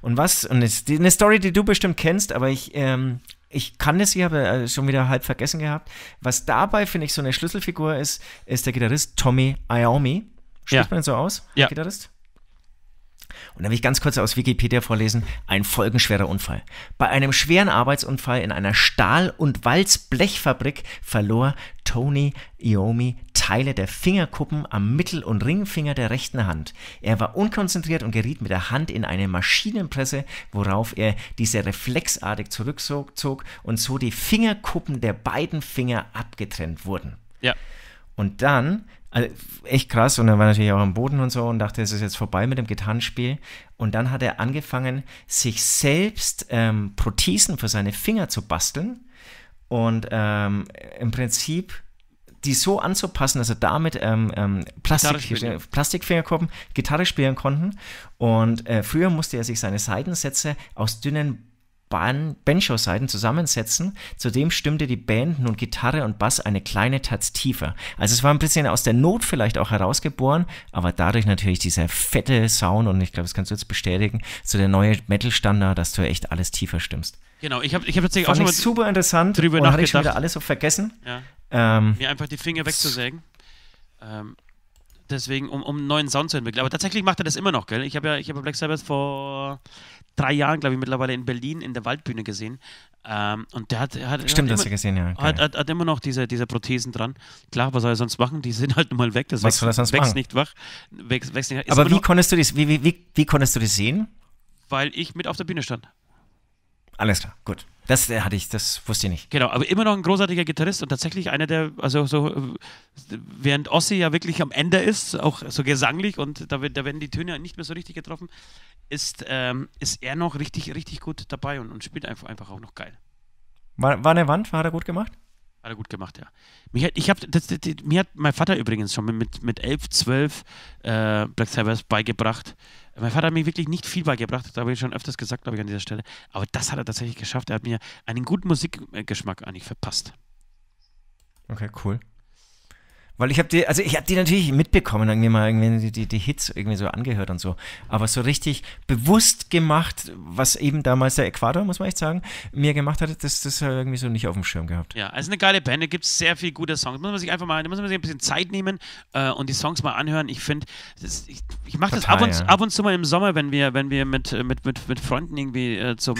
Und was, und es, die, eine Story, die du bestimmt kennst, aber ich ähm, ich kann es hier, aber äh, schon wieder halb vergessen gehabt. Was dabei, finde ich, so eine Schlüsselfigur ist, ist der Gitarrist Tommy Iommi. Spricht ja. man so aus? Ja. Gitarrist? Und da will ich ganz kurz aus Wikipedia vorlesen. Ein folgenschwerer Unfall. Bei einem schweren Arbeitsunfall in einer Stahl- und Walzblechfabrik verlor Tony Iomi Teile der Fingerkuppen am Mittel- und Ringfinger der rechten Hand. Er war unkonzentriert und geriet mit der Hand in eine Maschinenpresse, worauf er diese reflexartig zurückzog und so die Fingerkuppen der beiden Finger abgetrennt wurden. Ja. Und dann also echt krass. Und er war natürlich auch am Boden und so und dachte, es ist jetzt vorbei mit dem Gitarrenspiel. Und dann hat er angefangen, sich selbst ähm, Prothesen für seine Finger zu basteln und ähm, im Prinzip die so anzupassen, dass er damit ähm, ähm, Plastikfingerkuppen Gitarre spielen konnte. Und äh, früher musste er sich seine Seitensätze aus dünnen Banjo-Seiten zusammensetzen. Zudem stimmte die Band nun Gitarre und Bass eine kleine Taz tiefer. Also es war ein bisschen aus der Not vielleicht auch herausgeboren, aber dadurch natürlich dieser fette Sound und ich glaube, das kannst du jetzt bestätigen, so der neue Metal-Standard, dass du echt alles tiefer stimmst. Genau, ich habe ich hab tatsächlich Fand auch schon mal super interessant drüber und nachgedacht. Hatte ich schon wieder alles so vergessen. Ja. Ähm, Mir einfach die Finger wegzusägen. Ähm, Deswegen, um, um einen neuen Sound zu entwickeln. Aber tatsächlich macht er das immer noch, gell? Ich habe ja, ich habe Black Sabbath vor drei Jahren, glaube ich, mittlerweile in Berlin in der Waldbühne gesehen. Ähm, und der hat, hat Stimmt, hast du gesehen, ja. Hat, hat, hat, immer noch diese, diese Prothesen dran. Klar, was soll er sonst machen? Die sind halt nun mal weg. Das was wächst, soll er sonst wächst nicht wach. Wächst, wächst nicht, Aber wie konntest, du das, wie, wie, wie, wie konntest du das sehen? Weil ich mit auf der Bühne stand. Alles klar, gut. Das äh, hatte ich, das wusste ich nicht. Genau, aber immer noch ein großartiger Gitarrist und tatsächlich einer der, also so, während Ossi ja wirklich am Ende ist, auch so gesanglich und da, da werden die Töne nicht mehr so richtig getroffen, ist, ähm, ist er noch richtig, richtig gut dabei und, und spielt einfach, einfach auch noch geil. War, war der Wand, war er gut gemacht? Hat er gut gemacht, ja. Mich hat, ich hab, das, das, das, mir hat mein Vater übrigens schon mit, mit 11, 12 äh, Black Sabbath beigebracht. Mein Vater hat mir wirklich nicht viel beigebracht, das habe ich schon öfters gesagt, glaube ich, an dieser Stelle. Aber das hat er tatsächlich geschafft. Er hat mir einen guten Musikgeschmack eigentlich verpasst. Okay, cool. Weil ich habe die, also ich habe die natürlich mitbekommen, irgendwie mal irgendwie die, die, die, Hits irgendwie so angehört und so. Aber so richtig bewusst gemacht, was eben damals der Äquator, muss man echt sagen, mir gemacht hat, das, das habe ich irgendwie so nicht auf dem Schirm gehabt. Ja, also eine geile Band, da gibt es sehr viele gute Songs. Da muss man sich einfach mal, da muss man sich ein bisschen Zeit nehmen äh, und die Songs mal anhören. Ich finde, ich, ich mache das ab und, ja. ab und zu mal im Sommer, wenn wir, wenn wir mit, äh, mit, mit, mit Freunden irgendwie äh, zum,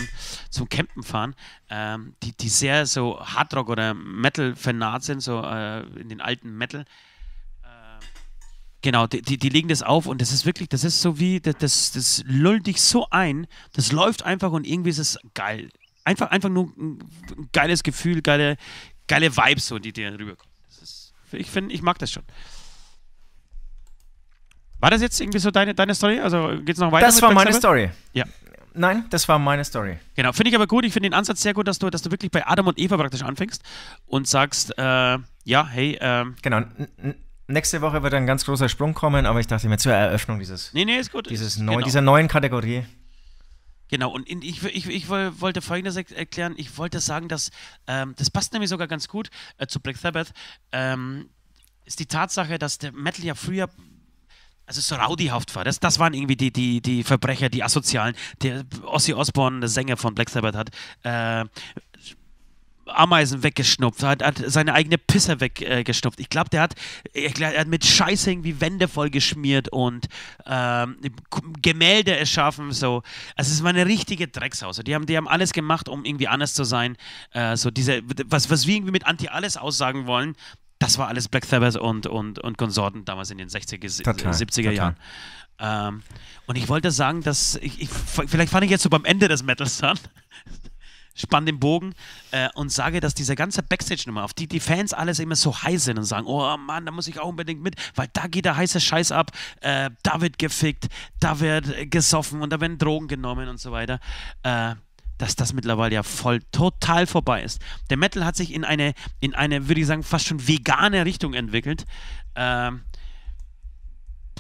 zum Campen fahren, ähm, die, die sehr so Hardrock oder Metal-Fanat sind, so äh, in den alten Metal. Genau, die, die, die, legen das auf und das ist wirklich, das ist so wie, das, das, das lullt dich so ein, das läuft einfach und irgendwie ist es geil. Einfach, einfach nur ein geiles Gefühl, geile, geile Vibes, so, die dir rüberkommen. Ist, ich finde, ich mag das schon. War das jetzt irgendwie so deine, deine Story? Also geht es noch weiter? Das war meine Story. Ja. Nein, das war meine Story. Genau, finde ich aber gut. Ich finde den Ansatz sehr gut, dass du, dass du wirklich bei Adam und Eva praktisch anfängst und sagst, äh, ja, hey. Ähm, genau, nächste Woche wird ein ganz großer Sprung kommen, aber ich dachte mir zur Eröffnung dieses, nee, nee, ist gut. dieses neu, genau. dieser neuen Kategorie. Genau, und in, ich, ich, ich, wollte Folgendes erklären. Ich wollte sagen, dass ähm, das passt nämlich sogar ganz gut äh, zu Black Sabbath. Ähm, ist die Tatsache, dass der Metal ja früher also so rowdyhaft war. Das, das waren irgendwie die, die, die Verbrecher, die Asozialen, der Ozzy Osborne, der Sänger von Black Sabbath, hat äh, Ameisen weggeschnupft, hat, hat seine eigene Pisse weggeschnupft. Äh, ich glaube, der hat, glaub, er hat mit Scheiße irgendwie Wände voll geschmiert und ähm, Gemälde erschaffen. So. Also es war eine richtige Dreckshause. Die haben, die haben alles gemacht, um irgendwie anders zu sein. Äh, so diese, was, was wir irgendwie mit Anti-Alles aussagen wollen, das war alles Black Sabbath und, und, und Konsorten damals in den 60er, total, 70er Jahren. Ähm, und ich wollte sagen, dass ich, ich, vielleicht fange ich jetzt so beim Ende des Metals an spann den Bogen äh, und sage, dass diese ganze Backstage-Nummer, auf die die Fans alles immer so heiß sind und sagen, oh Mann, da muss ich auch unbedingt mit, weil da geht der heiße Scheiß ab, äh, da wird gefickt, da wird gesoffen und da werden Drogen genommen und so weiter. Äh, dass das mittlerweile ja voll total vorbei ist. Der Metal hat sich in eine, in eine, würde ich sagen, fast schon vegane Richtung entwickelt. Ähm,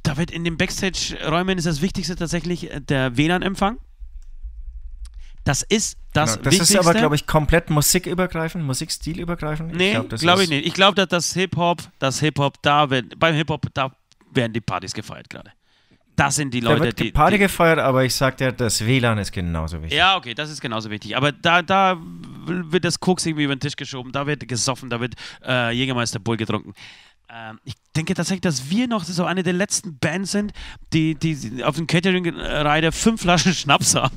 da wird in den Backstage-Räumen ist das Wichtigste tatsächlich äh, der WLAN-Empfang. Das ist das genau, Das Wichtigste. ist aber, glaube ich, komplett musikübergreifend, musikstilübergreifend. Nee, glaube glaub ich nicht. Ich glaube, dass das Hip-Hop, das Hip-Hop, da werden, beim Hip-Hop, da werden die Partys gefeiert gerade. Das sind die Leute, da wird die. Party die, gefeiert, aber ich sag dir, das WLAN ist genauso wichtig. Ja, okay, das ist genauso wichtig. Aber da, da wird das Koks irgendwie über den Tisch geschoben, da wird gesoffen, da wird äh, Jägermeister Bull getrunken. Ähm, ich denke tatsächlich, dass wir noch so eine der letzten Bands sind, die, die auf dem Catering-Rider fünf Flaschen Schnaps haben.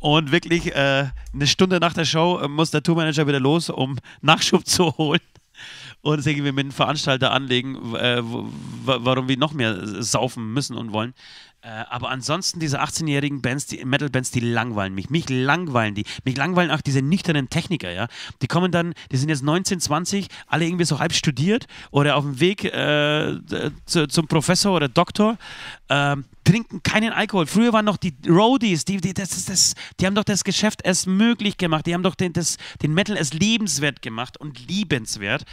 Und wirklich äh, eine Stunde nach der Show äh, muss der Tourmanager wieder los, um Nachschub zu holen. Und deswegen wir mit dem Veranstalter anlegen, äh, warum wir noch mehr saufen müssen und wollen. Äh, aber ansonsten diese 18-jährigen Bands, die Metal-Bands, die langweilen mich. Mich langweilen die. Mich langweilen auch diese nüchternen Techniker, ja. Die kommen dann, die sind jetzt 19, 20, alle irgendwie so halb studiert oder auf dem Weg äh, zu, zum Professor oder Doktor. Ähm, trinken keinen Alkohol. Früher waren noch die Roadies, die, die, das, das, die haben doch das Geschäft erst möglich gemacht. Die haben doch den, das, den Metal erst lebenswert gemacht und liebenswert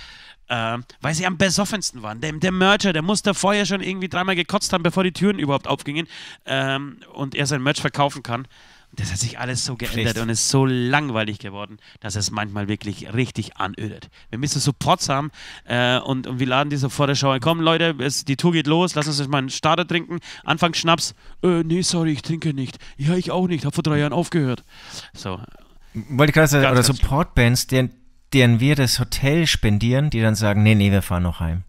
äh, weil sie am besoffensten waren. Der, der Mercher, der musste vorher schon irgendwie dreimal gekotzt haben, bevor die Türen überhaupt aufgingen ähm, und er sein Merch verkaufen kann. Das hat sich alles so geändert Pflicht. und ist so langweilig geworden, dass es manchmal wirklich richtig anödet. Wir müssen Supports haben äh, und, und, wir laden diese vor der Show ein. Komm, Leute, es, die Tour geht los, lass uns jetzt mal einen Starter trinken. Anfang Schnaps. Äh, nee, sorry, ich trinke nicht. Ja, ich auch nicht, Hab vor drei Jahren aufgehört. So. Wollte ich gerade sagen, oder Supportbands, deren denen wir das Hotel spendieren, die dann sagen, nee, nee, wir fahren noch heim.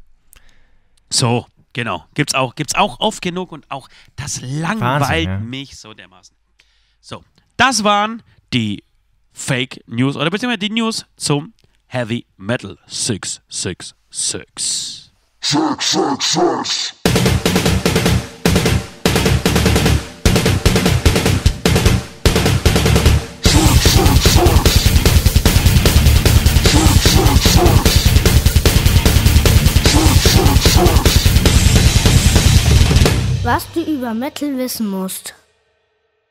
So, genau. Gibt's auch, gibt's auch oft genug und auch das langweilt Wahnsinn, ja. mich so dermaßen. So, das waren die Fake News oder beziehungsweise die News zum Heavy Metal 666. 666. Was du über Metal wissen musst.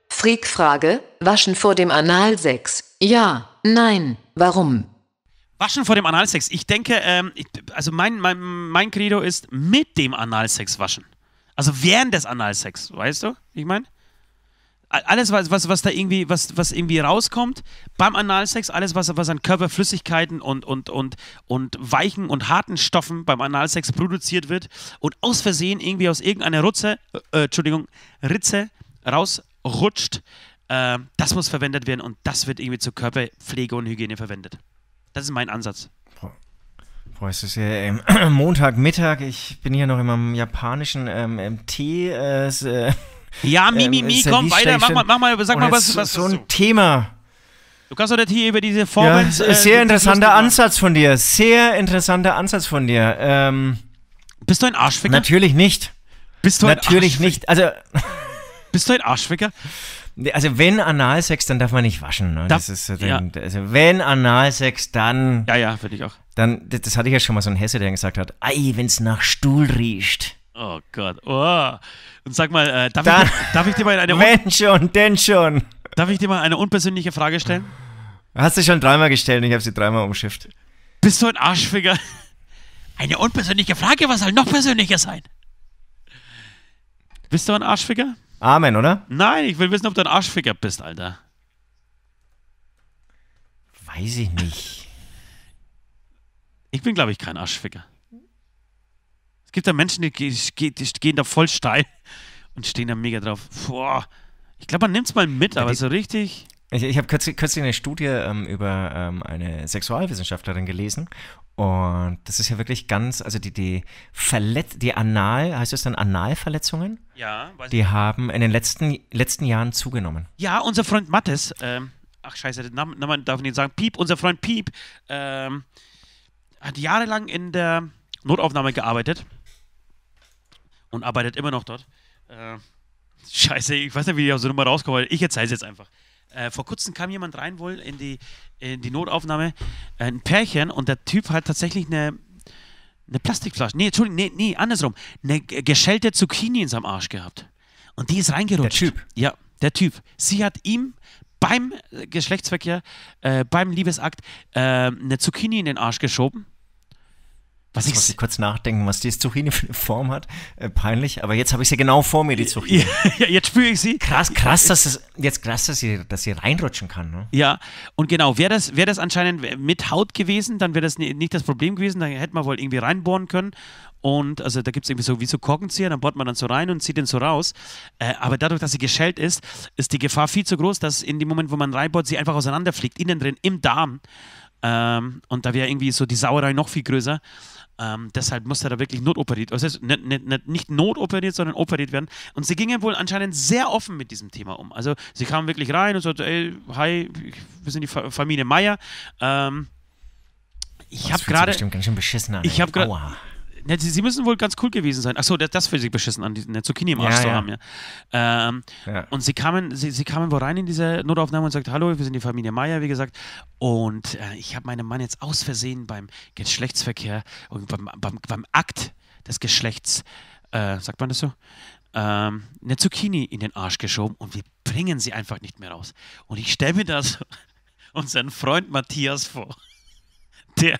Freak-Frage: Waschen vor dem Analsex? Ja, nein, warum? Waschen vor dem Analsex. Ich denke, ähm, ich, also mein, mein, mein Credo ist mit dem Analsex waschen. Also während des Analsex, weißt du, ich meine? alles, was, was, was da irgendwie, was, was irgendwie rauskommt beim Analsex, alles, was, was an Körperflüssigkeiten und, und, und, und weichen und harten Stoffen beim Analsex produziert wird und aus Versehen irgendwie aus irgendeiner Rutze, äh, Entschuldigung, Ritze rausrutscht, äh, das muss verwendet werden und das wird irgendwie zur Körperpflege und Hygiene verwendet. Das ist mein Ansatz. Boah, es ist ja ähm, Montagmittag. Ich bin hier noch in meinem japanischen ähm, ähm Tee. Äh, äh ja, Mimi, ähm, mi, komm weiter, mach mal, mach mal, sag mal was, was. So ein so. Thema. Du kannst doch nicht hier über diese Formen. Ja, äh, sehr interessanter Ansatz von dir. Sehr interessanter Ansatz von dir. Ähm, Bist du ein Arschficker? Natürlich nicht. Bist du ein Natürlich nicht. Also. Bist du ein Arschficker? Also wenn Analsex, dann darf man nicht waschen. Ne? Da, das ist, äh, ja. dann, also wenn Analsex, dann. Ja, ja, für dich auch. Dann, das, das, hatte ich ja schon mal so ein Hesse, der gesagt hat, ei, wenn es nach Stuhl riecht. Oh Gott. Oh. Und sag mal, äh, darf, da, ich, darf, ich, dir mal eine. Wenn schon, denn schon. Darf ich dir mal eine unpersönliche Frage stellen? Hast du schon dreimal gestellt und ich habe sie dreimal umschifft. Bist du ein Arschfinger? Eine unpersönliche Frage, was soll noch persönlicher sein? Bist du ein Arschficker? Amen, oder? Nein, ich will wissen, ob du ein Arschficker bist, Alter. Weiß ich nicht. Ich bin, glaube ich, kein Arschficker. Es gibt da Menschen, die, die, die, die gehen da voll steil und stehen da mega drauf. Boah, ich glaube, man nimmt es mal mit, aber ja, so richtig. Ich, ich habe kürzlich, kürzlich, eine Studie ähm, über ähm, eine Sexualwissenschaftlerin gelesen und das ist ja wirklich ganz, also die, die Verletz, die Anal, heißt es dann Analverletzungen? Ja. die ich. haben in den letzten, letzten Jahren zugenommen. Ja, unser Freund Mattes, ähm, ach scheiße, den Namen, Namen darf ich nicht sagen, Piep, unser Freund Piep, ähm, hat jahrelang in der Notaufnahme gearbeitet und arbeitet immer noch dort. Äh, scheiße, ich weiß nicht, wie ich aus der Nummer rauskomme. Ich erzähle es jetzt einfach. Äh, vor kurzem kam jemand rein wohl in die, in die Notaufnahme, äh, ein Pärchen, und der Typ hat tatsächlich eine, eine Plastikflasche, nee, Entschuldigung, nee, nee, andersrum, eine geschälte Zucchini in seinem Arsch gehabt. Und die ist reingerutscht. Der Typ? Ja, der Typ. Sie hat ihm beim Geschlechtsverkehr, äh, beim Liebesakt, äh, eine Zucchini in den Arsch geschoben was ich muss ich kurz nachdenken, was die Zucchini für eine Form hat. Äh, peinlich, aber jetzt habe ich sie genau vor mir, die Zucchini. Ja, jetzt spüre ich sie. Krass, krass, dass es, jetzt krass, dass sie, dass sie reinrutschen kann. Ne? Ja, und genau, wäre das, wär das anscheinend mit Haut gewesen, dann wäre das nicht das Problem gewesen, dann hätte man wohl irgendwie reinbohren können. Und also da gibt es irgendwie so wie so Korkenzieher, dann bohrt man dann so rein und zieht den so raus. Äh, aber dadurch, dass sie geschält ist, ist die Gefahr viel zu groß, dass in dem Moment, wo man reinbohrt, sie einfach auseinanderfliegt, innen drin, im Darm. Ähm, und da wäre irgendwie so die Sauerei noch viel größer. Ähm, deshalb musste er da wirklich notoperiert, also nicht, nicht, nicht notoperiert, sondern operiert werden. Und sie gingen wohl anscheinend sehr offen mit diesem Thema um. Also sie kamen wirklich rein und sagten, ey, hi, wir sind die Fa Familie Meier. Ähm, ich habe gerade. Bestimmt ganz schön beschissen an. Ich habe gerade ne, sie, sie müssen wohl ganz cool gewesen sein. Achso, das, das für sie beschissen, an eine Zucchini im Arsch ja, zu ja. haben, ja. Ähm, ja. Und sie kamen, sie, sie kamen wohl rein in diese Notaufnahme und sagten, hallo, wir sind die Familie Meier, wie gesagt. Und äh, ich habe meinen Mann jetzt aus Versehen beim Geschlechtsverkehr und beim, beim, beim Akt des Geschlechts, äh, sagt man das so? Ähm, eine Zucchini in den Arsch geschoben und wir bringen sie einfach nicht mehr raus. Und ich stelle mir das unseren Freund Matthias vor, der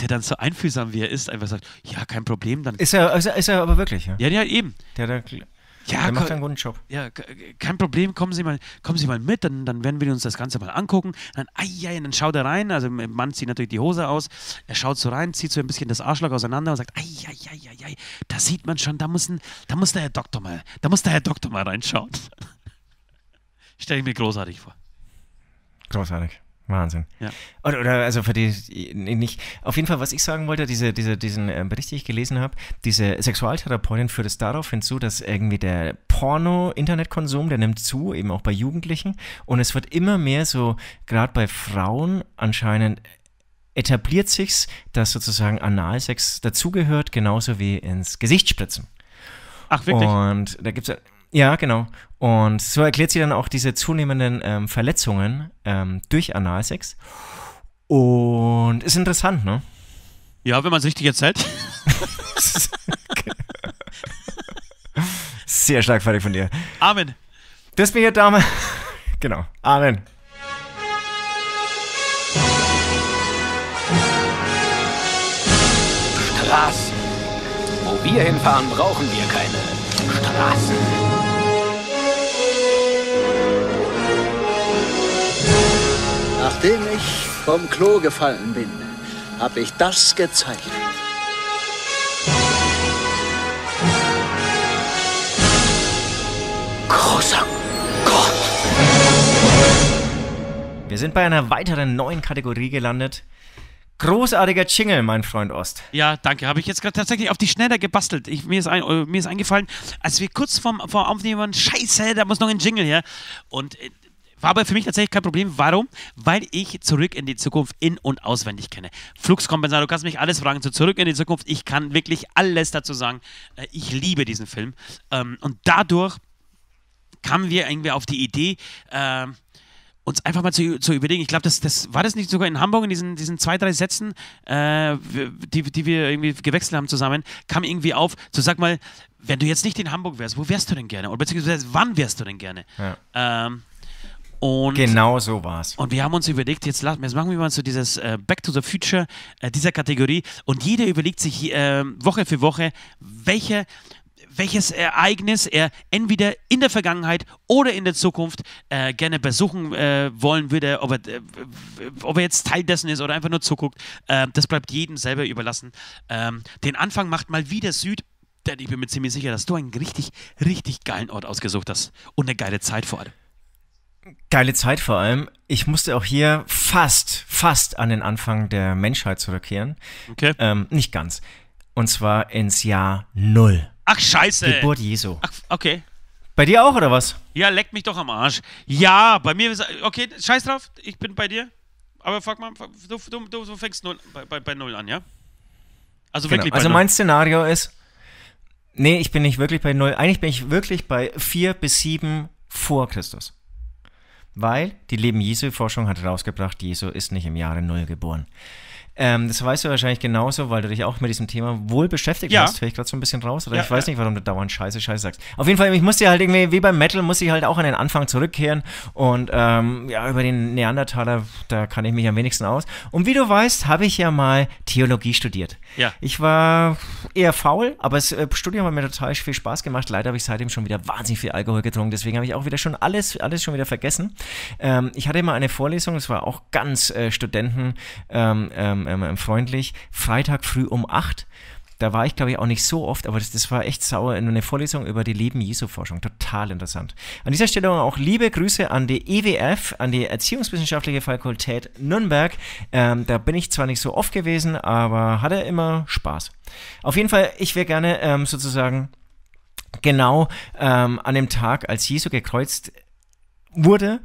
der dann so einfühlsam wie er ist, einfach sagt, ja, kein Problem, dann. Ist er, ist er, ist er aber wirklich, ja? Ja, ja, eben. Der, der, ja, der macht einen guten Job. Ja, kein Problem, kommen Sie mal, kommen Sie mal mit, dann, dann werden wir uns das Ganze mal angucken. Dann, ai, ai, dann schaut er rein, also der Mann zieht natürlich die Hose aus, er schaut so rein, zieht so ein bisschen das Arschloch auseinander und sagt, ai, ai, ai, ai, ai, da sieht man schon, da muss, ein, da muss der Herr Doktor mal, da muss der Herr Doktor mal reinschauen. Stelle ich mir großartig vor. Großartig. Wahnsinn. Ja. Oder, oder, also für die nicht. Auf jeden Fall, was ich sagen wollte, diese, diese, diesen ähm, Bericht, den ich gelesen habe, diese Sexualtherapeutin führt es darauf hinzu, dass irgendwie der Porno-Internetkonsum, der nimmt zu, eben auch bei Jugendlichen. Und es wird immer mehr so, gerade bei Frauen anscheinend etabliert sich's, dass sozusagen Analsex dazugehört, genauso wie ins Gesicht spritzen. Ach, wirklich? Und da gibt's ja, genau. Und so erklärt sie dann auch diese zunehmenden ähm, Verletzungen ähm, durch Analsex. Und ist interessant, ne? Ja, wenn man es richtig erzählt. Sehr schlagfertig von dir. Amen. Das bin ich, Dame. Genau. Amen. Straßen. Wo wir hinfahren, brauchen wir keine Straßen. Nachdem ich vom Klo gefallen bin, habe ich das gezeichnet. Großer Gott! Wir sind bei einer weiteren neuen Kategorie gelandet. Großartiger Jingle, mein Freund Ost. Ja, danke. Habe ich jetzt gerade tatsächlich auf die Schnelle gebastelt. Ich, mir, ist ein, äh, mir ist eingefallen, als wir kurz vorm, vorm Aufnehmen waren, scheiße, da muss noch ein Jingle her. Und äh, war aber für mich tatsächlich kein Problem. Warum? Weil ich zurück in die Zukunft in- und auswendig kenne. Fluxkompensator, du kannst mich alles fragen zu Zurück in die Zukunft. Ich kann wirklich alles dazu sagen. Äh, ich liebe diesen Film. Ähm, und dadurch kamen wir irgendwie auf die Idee, ähm, uns einfach mal zu, zu überlegen. Ich glaube, das, das war das nicht sogar in Hamburg in diesen, diesen zwei, drei Sätzen, äh, die, die wir irgendwie gewechselt haben zusammen, kam irgendwie auf, zu so sag mal, wenn du jetzt nicht in Hamburg wärst, wo wärst du denn gerne? Oder beziehungsweise wann wärst du denn gerne? Ja. Ähm, und genau so war es. Und wir haben uns überlegt, jetzt, lassen, jetzt machen wir mal so dieses äh, Back to the Future äh, dieser Kategorie und jeder überlegt sich äh, Woche für Woche, welche welches Ereignis er entweder in der Vergangenheit oder in der Zukunft äh, gerne besuchen äh, wollen würde, ob er, äh, ob er jetzt Teil dessen ist oder einfach nur zuguckt. Ähm, das bleibt jedem selber überlassen. Ähm, den Anfang macht mal wieder Süd, denn ich bin mir ziemlich sicher, dass du einen richtig, richtig geilen Ort ausgesucht hast und eine geile Zeit vor allem. Geile Zeit vor allem. Ich musste auch hier fast, fast an den Anfang der Menschheit zurückkehren. Okay. Ähm, nicht ganz. Und zwar ins Jahr Null. Ach, scheiße. Geburt Jesu. Ach, okay. Bei dir auch, oder was? Ja, leck mich doch am Arsch. Ja, bei mir ist. Okay, scheiß drauf, ich bin bei dir. Aber fuck mal, du, du, du fängst null, bei, bei, bei, null an, ja? Also genau. wirklich bei Also null. mein Szenario ist. Nee, ich bin nicht wirklich bei null. Eigentlich bin ich wirklich bei vier bis sieben vor Christus weil die Leben Jesu Forschung hat herausgebracht, Jesu ist nicht im Jahre Null geboren. Ähm, das weißt du wahrscheinlich genauso, weil du dich auch mit diesem Thema wohl beschäftigt ja. hast. Höre ich gerade so ein bisschen raus? Oder ja, ich weiß ja. nicht, warum du dauernd Scheiße, Scheiße sagst. Auf jeden Fall, ich musste halt irgendwie, wie beim Metal, muss ich halt auch an den Anfang zurückkehren. Und ähm, ja, über den Neandertaler, da kann ich mich am wenigsten aus. Und wie du weißt, habe ich ja mal Theologie studiert. Ja. Ich war eher faul, aber das äh, Studium hat mir total viel Spaß gemacht. Leider habe ich seitdem schon wieder wahnsinnig viel Alkohol getrunken. Deswegen habe ich auch wieder schon alles, alles schon wieder vergessen. Ähm, ich hatte mal eine Vorlesung, das war auch ganz äh, Studenten. Ähm, ähm ähm, ähm, ähm, freundlich. Freitag früh um 8 da war ich, glaube ich, auch nicht so oft, aber das, das war echt sauer. in Eine Vorlesung über die Leben-Jesu-Forschung. Total interessant. An dieser Stelle auch liebe Grüße an die EWF, an die Erziehungswissenschaftliche Fakultät Nürnberg. Ähm, da bin ich zwar nicht so oft gewesen, aber hatte immer Spaß. Auf jeden Fall, ich wäre gerne ähm, sozusagen genau ähm, an dem Tag, als Jesu gekreuzt wurde,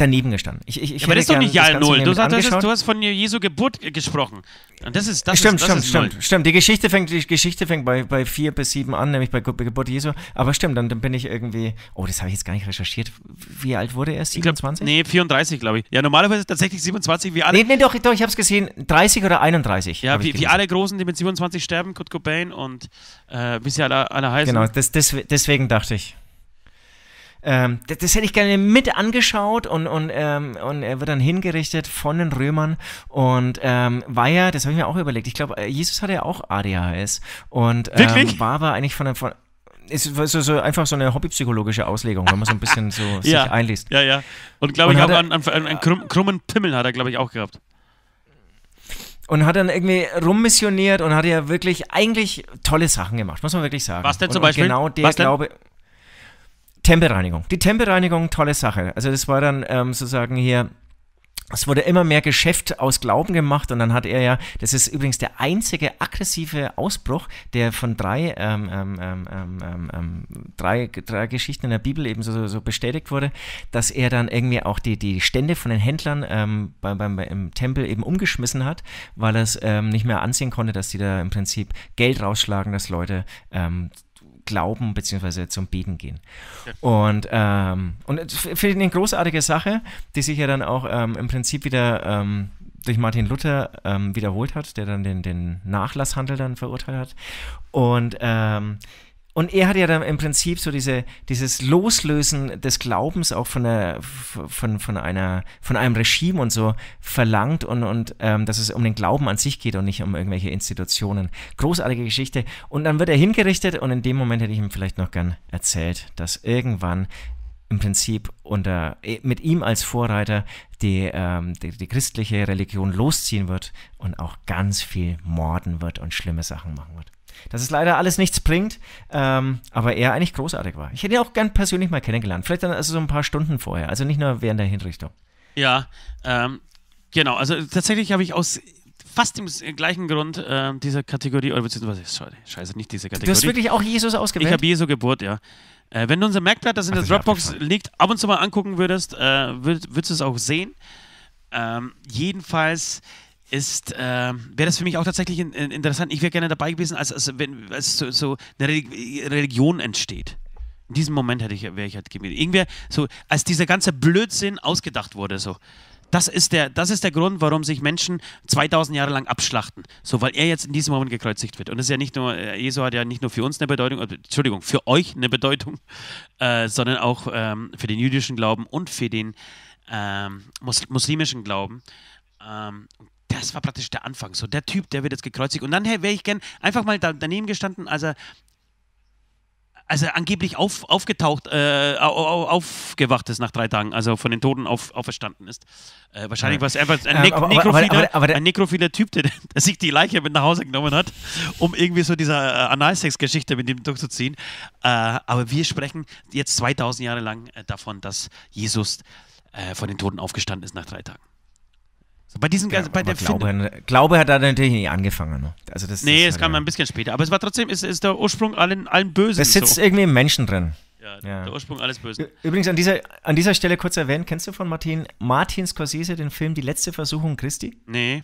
daneben gestanden. Ich, ich, ich aber das ist doch nicht Jahr Null. Du, hast, du hast von Jesu Geburt gesprochen. Und das ist das Stimmt, ist, das stimmt, ist stimmt, stimmt. Die Geschichte fängt, die Geschichte fängt bei, bei 4 bis 7 an, nämlich bei Geburt Jesu. Aber stimmt, dann, dann bin ich irgendwie. Oh, das habe ich jetzt gar nicht recherchiert. Wie alt wurde er? 27? glaub, nee, 34, glaube ich. Ja, normalerweise tatsächlich 27, wie alle. Nee, nee, doch, doch ich habe es gesehen. 30 oder 31. Ja, wie, wie, alle Großen, die mit 27 sterben, Kurt Cobain und äh, wie sie alle, alle heißen. Genau, das, das, deswegen dachte ich. Ähm, das, das, hätte ich gerne mit angeschaut und, und, ähm, und er wird dann hingerichtet von den Römern und ähm, war ja, das habe ich mir auch überlegt, ich glaube, äh, Jesus hatte ja auch ADHS und ähm, war aber eigentlich von, einem, von ist so, so einfach so eine hobbypsychologische Auslegung, wenn man so ein bisschen so sich ja, einliest. Ja, ja. Und glaube ich auch einen, einen, einen krumm, krummen Pimmel hat er, glaube ich, auch gehabt und hat dann irgendwie rummissioniert und hat ja wirklich eigentlich tolle Sachen gemacht, muss man wirklich sagen. Was denn zum und, Beispiel? genau der Was Glaube. Denn? Tempelreinigung. Die Tempelreinigung, tolle Sache. Also das war dann ähm, sozusagen hier es wurde immer mehr Geschäft aus Glauben gemacht und dann hat er ja, das ist übrigens der einzige aggressive Ausbruch, der von drei, ähm, ähm, ähm, drei, drei Geschichten in der Bibel eben so, so, bestätigt wurde, dass er dann irgendwie auch die, die Stände von den Händlern beim, beim, im Tempel eben umgeschmissen hat, weil er es nicht mehr ansehen konnte, dass die da im Prinzip Geld rausschlagen, dass Leute Glauben bzw. zum Beten gehen. Und, ähm, und finde eine großartige Sache, die sich ja dann auch ähm, im Prinzip wieder ähm, durch Martin Luther ähm, wiederholt hat, der dann den, den Nachlasshandel dann verurteilt hat. Und ähm, und er hat ja dann im Prinzip so diese, dieses Loslösen des Glaubens auch von, der, von, von, einer, von einem Regime und so verlangt und, und ähm, dass es um den Glauben an sich geht und nicht um irgendwelche Institutionen. Großartige Geschichte. Und dann wird er hingerichtet und in dem Moment hätte ich ihm vielleicht noch gern erzählt, dass irgendwann im Prinzip unter, äh, mit ihm als Vorreiter die, ähm, die, die christliche Religion losziehen wird und auch ganz viel morden wird und schlimme Sachen machen wird dass es leider alles nichts bringt, ähm, aber er eigentlich großartig war. Ich hätte ihn auch gern persönlich mal kennengelernt, vielleicht dann also so ein paar Stunden vorher, also nicht nur während der Hinrichtung. Ja, ähm, genau, also tatsächlich habe ich aus fast dem gleichen Grund ähm, dieser Kategorie, oder äh, beziehungsweise, sorry, scheiße, nicht diese Kategorie. Du hast wirklich auch Jesus ausgewählt? Ich habe Jesu Geburt, ja. Äh, wenn du unser Merkblatt, das in Ach, der Dropbox liegt, ab und zu mal angucken würdest, äh, würd, würdest du es auch sehen. Ähm, jedenfalls ist, äh, wäre das für mich auch tatsächlich in, in, interessant. Ich wäre gerne dabei gewesen, als, als wenn als so, so eine Religion entsteht. In diesem Moment hätte ich, wäre ich halt gewesen. Irgendwer, so, als dieser ganze Blödsinn ausgedacht wurde, so. Das ist, der, das ist der Grund, warum sich Menschen 2000 Jahre lang abschlachten. So, weil er jetzt in diesem Moment gekreuzigt wird. Und das ist ja nicht nur, äh, Jesu hat ja nicht nur für uns eine Bedeutung, äh, Entschuldigung, für euch eine Bedeutung, äh, sondern auch ähm, für den jüdischen Glauben und für den ähm, muslimischen Glauben. Ähm, das war praktisch der Anfang. So, der Typ, der wird jetzt gekreuzigt. Und dann wäre ich gern einfach mal da, daneben gestanden, als er, als er angeblich auf, aufgetaucht, äh, aufgewacht ist nach drei Tagen, also von den Toten auf, auferstanden ist. Äh, wahrscheinlich ja. war es einfach ein, ne aber, nekrophiler, aber, aber, der, ein nekrophiler Typ, der, der, sich die Leiche mit nach Hause genommen hat, um irgendwie so diese äh, Analsex-Geschichte mit ihm durchzuziehen. Äh, aber wir sprechen jetzt 2000 Jahre lang äh, davon, dass Jesus äh, von den Toten aufgestanden ist nach drei Tagen. So bei diesem ganzen, bei der Glaube, Finde. Glaube hat da natürlich nicht angefangen. Ne? Also das nee, es halt kam ja. ein bisschen später. Aber es war trotzdem, ist, ist der Ursprung allen, allen Bösen. Es sitzt so. irgendwie im Menschen drin. Ja, ja, der Ursprung alles Bösen. Übrigens an dieser, an dieser Stelle kurz erwähnt, kennst du von Martin, Martin Scorsese den Film Die letzte Versuchung Christi? Nee,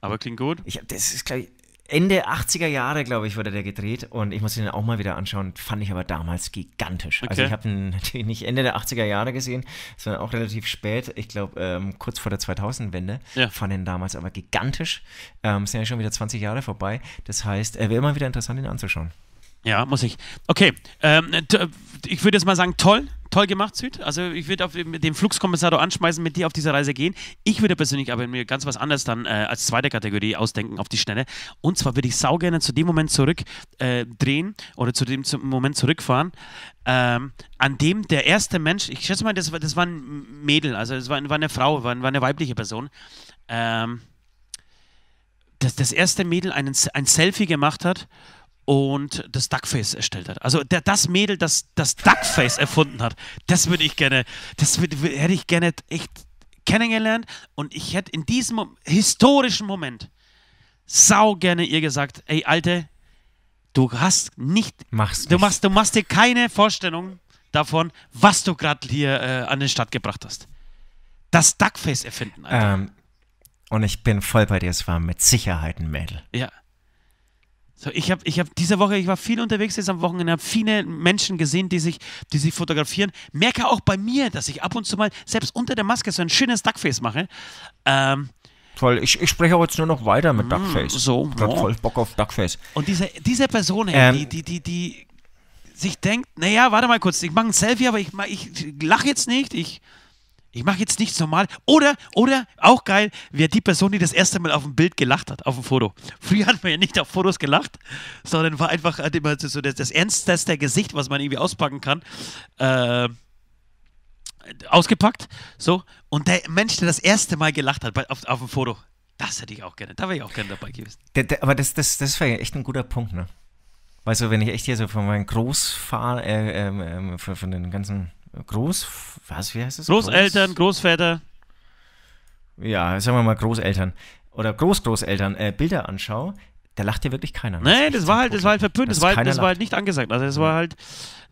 aber klingt gut. Ich, das ist gleich, Ende 80er Jahre, glaube ich, wurde der gedreht und ich muss ihn auch mal wieder anschauen. Fand ich aber damals gigantisch. Also okay. Also ich habe ihn natürlich nicht Ende der 80er Jahre gesehen, sondern auch relativ spät. Ich glaube, ähm, kurz vor der 2000-Wende. Ja. Fand ihn damals aber gigantisch. Ähm, sind ja schon wieder 20 Jahre vorbei. Das heißt, er wäre immer wieder interessant, ihn anzuschauen. Ja, muss ich. Okay, ähm, ich würde jetzt mal sagen, toll, toll gemacht, Süd. Also ich würde auf den Flugskompensator anschmeißen, mit dir auf diese Reise gehen. Ich würde persönlich aber mir ganz was anderes dann äh, als zweite Kategorie ausdenken auf die Schnelle. Und zwar würde ich sau gerne zu dem Moment zurückdrehen äh, oder zu dem zu Moment zurückfahren, ähm, an dem der erste Mensch, ich schätze mal, das, war, das war ein Mädel, also es war, war, eine Frau, war, war eine weibliche Person, ähm, dass das erste Mädel einen, ein Selfie gemacht hat und das Duckface erstellt hat. Also der, das Mädel, das das Duckface erfunden hat, das würde ich gerne, das würd, hätte ich gerne echt kennengelernt und ich hätte in diesem historischen Moment sau gerne ihr gesagt, ey Alte, du hast nicht, machst du machst, du machst dir keine Vorstellung davon, was du gerade hier äh, an den Start gebracht hast. Das Duckface erfinden. Alter. Ähm, und ich bin voll bei dir, es war mit Sicherheit ein Mädel. Ja. So, ich habe ich hab diese Woche, ich war viel unterwegs jetzt am Wochenende, habe viele Menschen gesehen, die sich, die sich fotografieren. Merke auch bei mir, dass ich ab und zu mal selbst unter der Maske so ein schönes Duckface mache. Ähm, Toll, ich, ich spreche auch jetzt nur noch weiter mit mm, Duckface. So, ich habe voll Bock auf Duckface. Und diese, diese Person, ähm, die, die, die, die sich denkt, naja, warte mal kurz, ich mache ein Selfie, aber ich, ich lache jetzt nicht, ich ich mache jetzt nichts normal. Oder, oder, auch geil, wäre die Person, die das erste Mal auf dem Bild gelacht hat, auf dem Foto. Früher hat man ja nicht auf Fotos gelacht, sondern war einfach halt immer so das, das ernsteste Gesicht, was man irgendwie auspacken kann, äh, ausgepackt. So. Und der Mensch, der das erste Mal gelacht hat bei, auf, auf dem Foto, das hätte ich auch gerne. Da wäre ich auch gerne dabei gewesen. Der, der, aber das, das, das war ja echt ein guter Punkt, ne? Weißt du, wenn ich echt hier so von meinem Großvater, äh, äh, von, von den ganzen Groß, was, wie heißt es? Großeltern, Groß Großväter. Ja, sagen wir mal Großeltern oder Großgroßeltern äh, Bilder anschaue, da lacht dir wirklich keiner. Nee, das, das war halt, das war halt verpönt, das, war, halt, das war halt, halt nicht angesagt. Also das ja. war halt,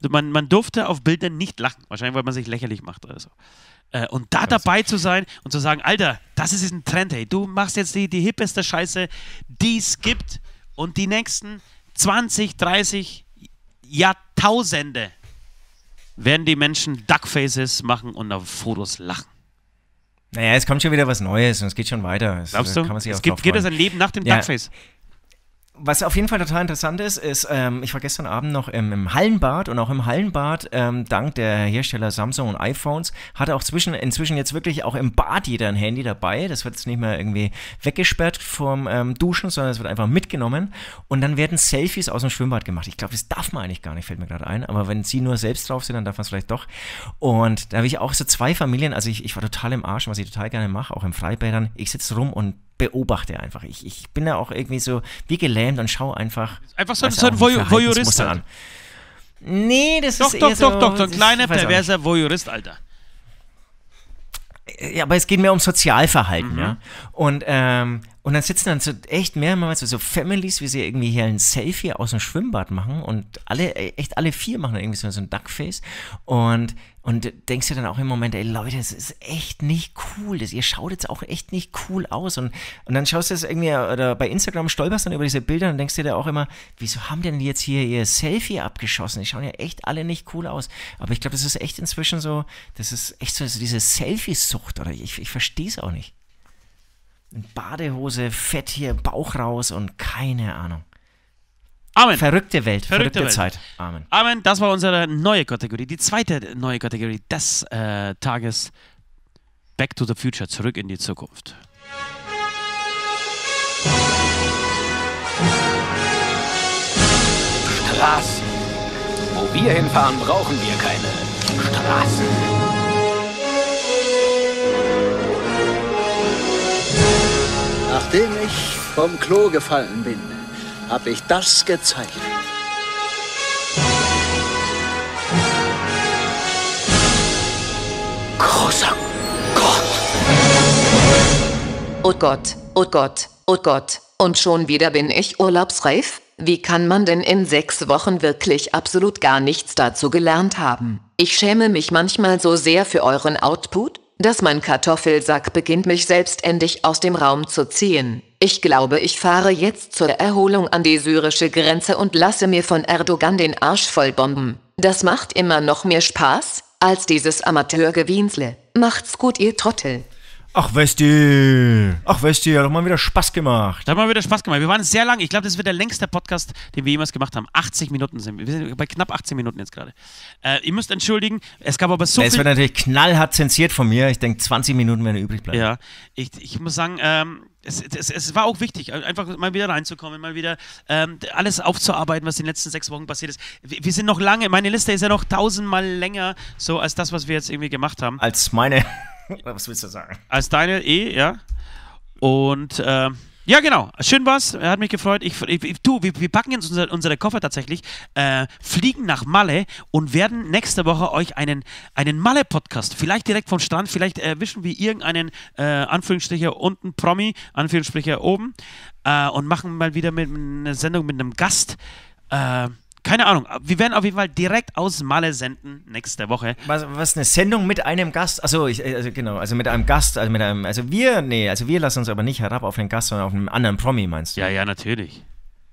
man, man durfte auf Bildern nicht lachen, wahrscheinlich weil man sich lächerlich macht oder so. Äh, und da dabei zu sein und zu sagen, Alter, das ist ein Trend, hey, du machst jetzt die, die hippeste Scheiße, die es gibt und die nächsten 20, 30 Jahrtausende werden die Menschen Duckfaces machen und auf Fotos lachen. Naja, es kommt schon wieder was Neues und es geht schon weiter. Es, Glaubst du? Kann man sich es gibt, geht das ein Leben nach dem ja. Duckface? was auf jeden Fall total interessant ist, ist, ähm, ich war gestern Abend noch im, im Hallenbad und auch im Hallenbad, ähm, dank der Hersteller Samsung und iPhones, hatte auch zwischen, inzwischen jetzt wirklich auch im Bad jeder ein Handy dabei. Das wird jetzt nicht mehr irgendwie weggesperrt vom ähm, Duschen, sondern es wird einfach mitgenommen. Und dann werden Selfies aus dem Schwimmbad gemacht. Ich glaube, das darf man eigentlich gar nicht, fällt mir gerade ein. Aber wenn sie nur selbst drauf sind, dann darf man es vielleicht doch. Und da habe ich auch so zwei Familien, also ich, ich war total im Arsch, was ich total gerne mache, auch im Freibädern. Ich sitze rum und beobachte einfach. Ich, ich bin ja auch irgendwie so wie gelähmt und schaue einfach. Einfach so, so ein Voyeurist. Halt. An. Nee, das doch, ist doch, eher doch, so, doch, doch, ein kleiner perverser Voyeurist, Alter. Ja, aber es geht mehr um Sozialverhalten, mhm. ja. Und ähm, und dann sitzen dann so echt mehrmals so Families, wie sie irgendwie hier ein Selfie aus dem Schwimmbad machen und alle, äh, echt alle vier machen dann irgendwie so, ein Duckface. Und, und denkst dir dann auch im Moment, ey Leute, das ist echt nicht cool. Das, ihr schaut jetzt auch echt nicht cool aus. Und, und dann schaust du das irgendwie, oder bei Instagram stolperst dann über diese Bilder und denkst dir da auch immer, wieso haben denn die jetzt hier ihr Selfie abgeschossen? Die schauen ja echt alle nicht cool aus. Aber ich glaube, das ist echt inzwischen so, das ist echt so also diese Selfie-Sucht, oder ich, ich verstehe es auch nicht in Badehose, Fett hier, Bauch raus und keine Ahnung. Amen. Verrückte Welt, verrückte, verrückte Welt. Zeit. Amen. Amen, das war unsere neue Kategorie, die zweite neue Kategorie des äh, Tages. Back to the Future, zurück in die Zukunft. Straßen. Wo wir hinfahren, brauchen wir keine Straßen. Nachdem ich vom Klo gefallen bin, habe ich das gezeichnet. Großer Gott. Oh Gott, oh Gott, oh Gott. Und schon wieder bin ich urlaubsreif? Wie kann man denn in sechs Wochen wirklich absolut gar nichts dazu gelernt haben? Ich schäme mich manchmal so sehr für euren Output dass mein Kartoffelsack beginnt mich selbstständig aus dem Raum zu ziehen. Ich glaube, ich fahre jetzt zur Erholung an die syrische Grenze und lasse mir von Erdogan den Arsch voll bomben. Das macht immer noch mehr Spaß, als dieses Amateurgewinsle. Macht's gut, ihr Trottel. Ach Westi, ach Westi, hat doch mal wieder Spaß gemacht. Da Hat mal wieder Spaß gemacht. Wir waren sehr lang. Ich glaube, das wird der längste Podcast, den wir jemals gemacht haben. 80 Minuten sind wir. Wir sind bei knapp 18 Minuten jetzt gerade. Äh, ihr müsst entschuldigen, es gab aber so es Es wird natürlich knallhart zensiert von mir. Ich denke, 20 Minuten werden übrig bleiben. Ja, ich, ich muss sagen, ähm, es, es, es, war auch wichtig, einfach mal wieder reinzukommen, mal wieder ähm, alles aufzuarbeiten, was in den letzten sechs Wochen passiert ist. Wir, wir, sind noch lange, meine Liste ist ja noch tausendmal länger so als das, was wir jetzt irgendwie gemacht haben. Als meine. Was willst du sagen? Als deine eh, ja. Und ähm, ja, genau. Schön war's. Er Hat mich gefreut. Ich, ich du, wir, wir, packen jetzt unser, unsere Koffer tatsächlich, äh, fliegen nach Malle und werden nächste Woche euch einen, einen Malle-Podcast, vielleicht direkt vom Strand, vielleicht erwischen wir irgendeinen äh, Anführungsstriche unten Promi, Anführungsstriche oben äh, und machen mal wieder mit, eine Sendung mit einem Gast. Äh, keine Ahnung. Wir werden auf jeden Fall direkt aus Malle senden nächste Woche. Was, was eine Sendung mit einem Gast? Achso, ich, äh, also genau, also mit einem Gast, also mit einem, also wir, nee, also wir lassen uns aber nicht herab auf den Gast, sondern auf einen anderen Promi, meinst du? Ja, ja, natürlich.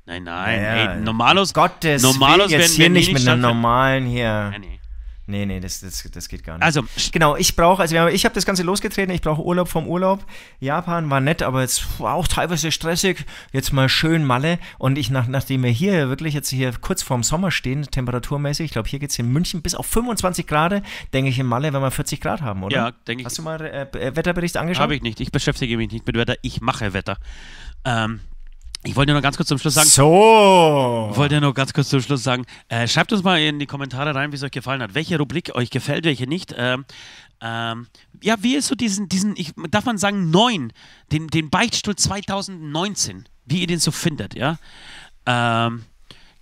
Nein, nein. Ja, ja. Ey, normalos, Gottes Normalos Willen, jetzt hier nicht mit einem normalen hier. Nein, nee. Nee, nee, das, das, das geht gar nicht. Also, genau, ich brauche, also ich habe das Ganze losgetreten, ich brauche Urlaub vom Urlaub. Japan war nett, aber jetzt auch teilweise stressig. Jetzt mal schön Malle. Und ich, nach, nachdem wir hier wirklich jetzt hier kurz vorm Sommer stehen, temperaturmäßig, ich glaube, hier geht es in München bis auf 25 Grad, denke ich in Malle, wenn wir 40 Grad haben, oder? Ja, denke ich. Hast du mal äh, äh Wetterbericht angeschaut? Habe ich nicht. Ich beschäftige mich nicht mit Wetter. Ich mache Wetter. Ähm, ich wollte nur ganz kurz zum Schluss sagen. So. Ich wollte nur ganz kurz zum Schluss sagen. Äh, schreibt uns mal in die Kommentare rein, wie es euch gefallen hat. Welche Rubrik euch gefällt, welche nicht. Ähm, ähm, ja, wie ist so diesen, diesen, ich, darf man sagen, neun, den, den Beichtstuhl 2019, wie ihr den so findet, ja? Ähm,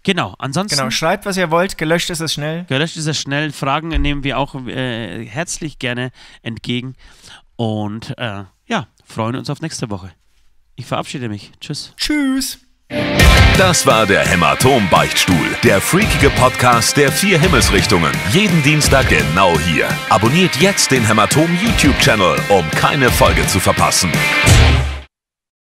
genau, ansonsten. Genau, schreibt, was ihr wollt, gelöscht ist es schnell. Gelöscht ist es schnell. Fragen nehmen wir auch äh, herzlich gerne entgegen. Und äh, ja, freuen uns auf nächste Woche. Ich verabschiede mich. Tschüss. Tschüss. Das war der Hämatom-Beichtstuhl, der freakige Podcast der vier Himmelsrichtungen. Jeden Dienstag genau hier. Abonniert jetzt den Hämatom-YouTube-Channel, um keine Folge zu verpassen.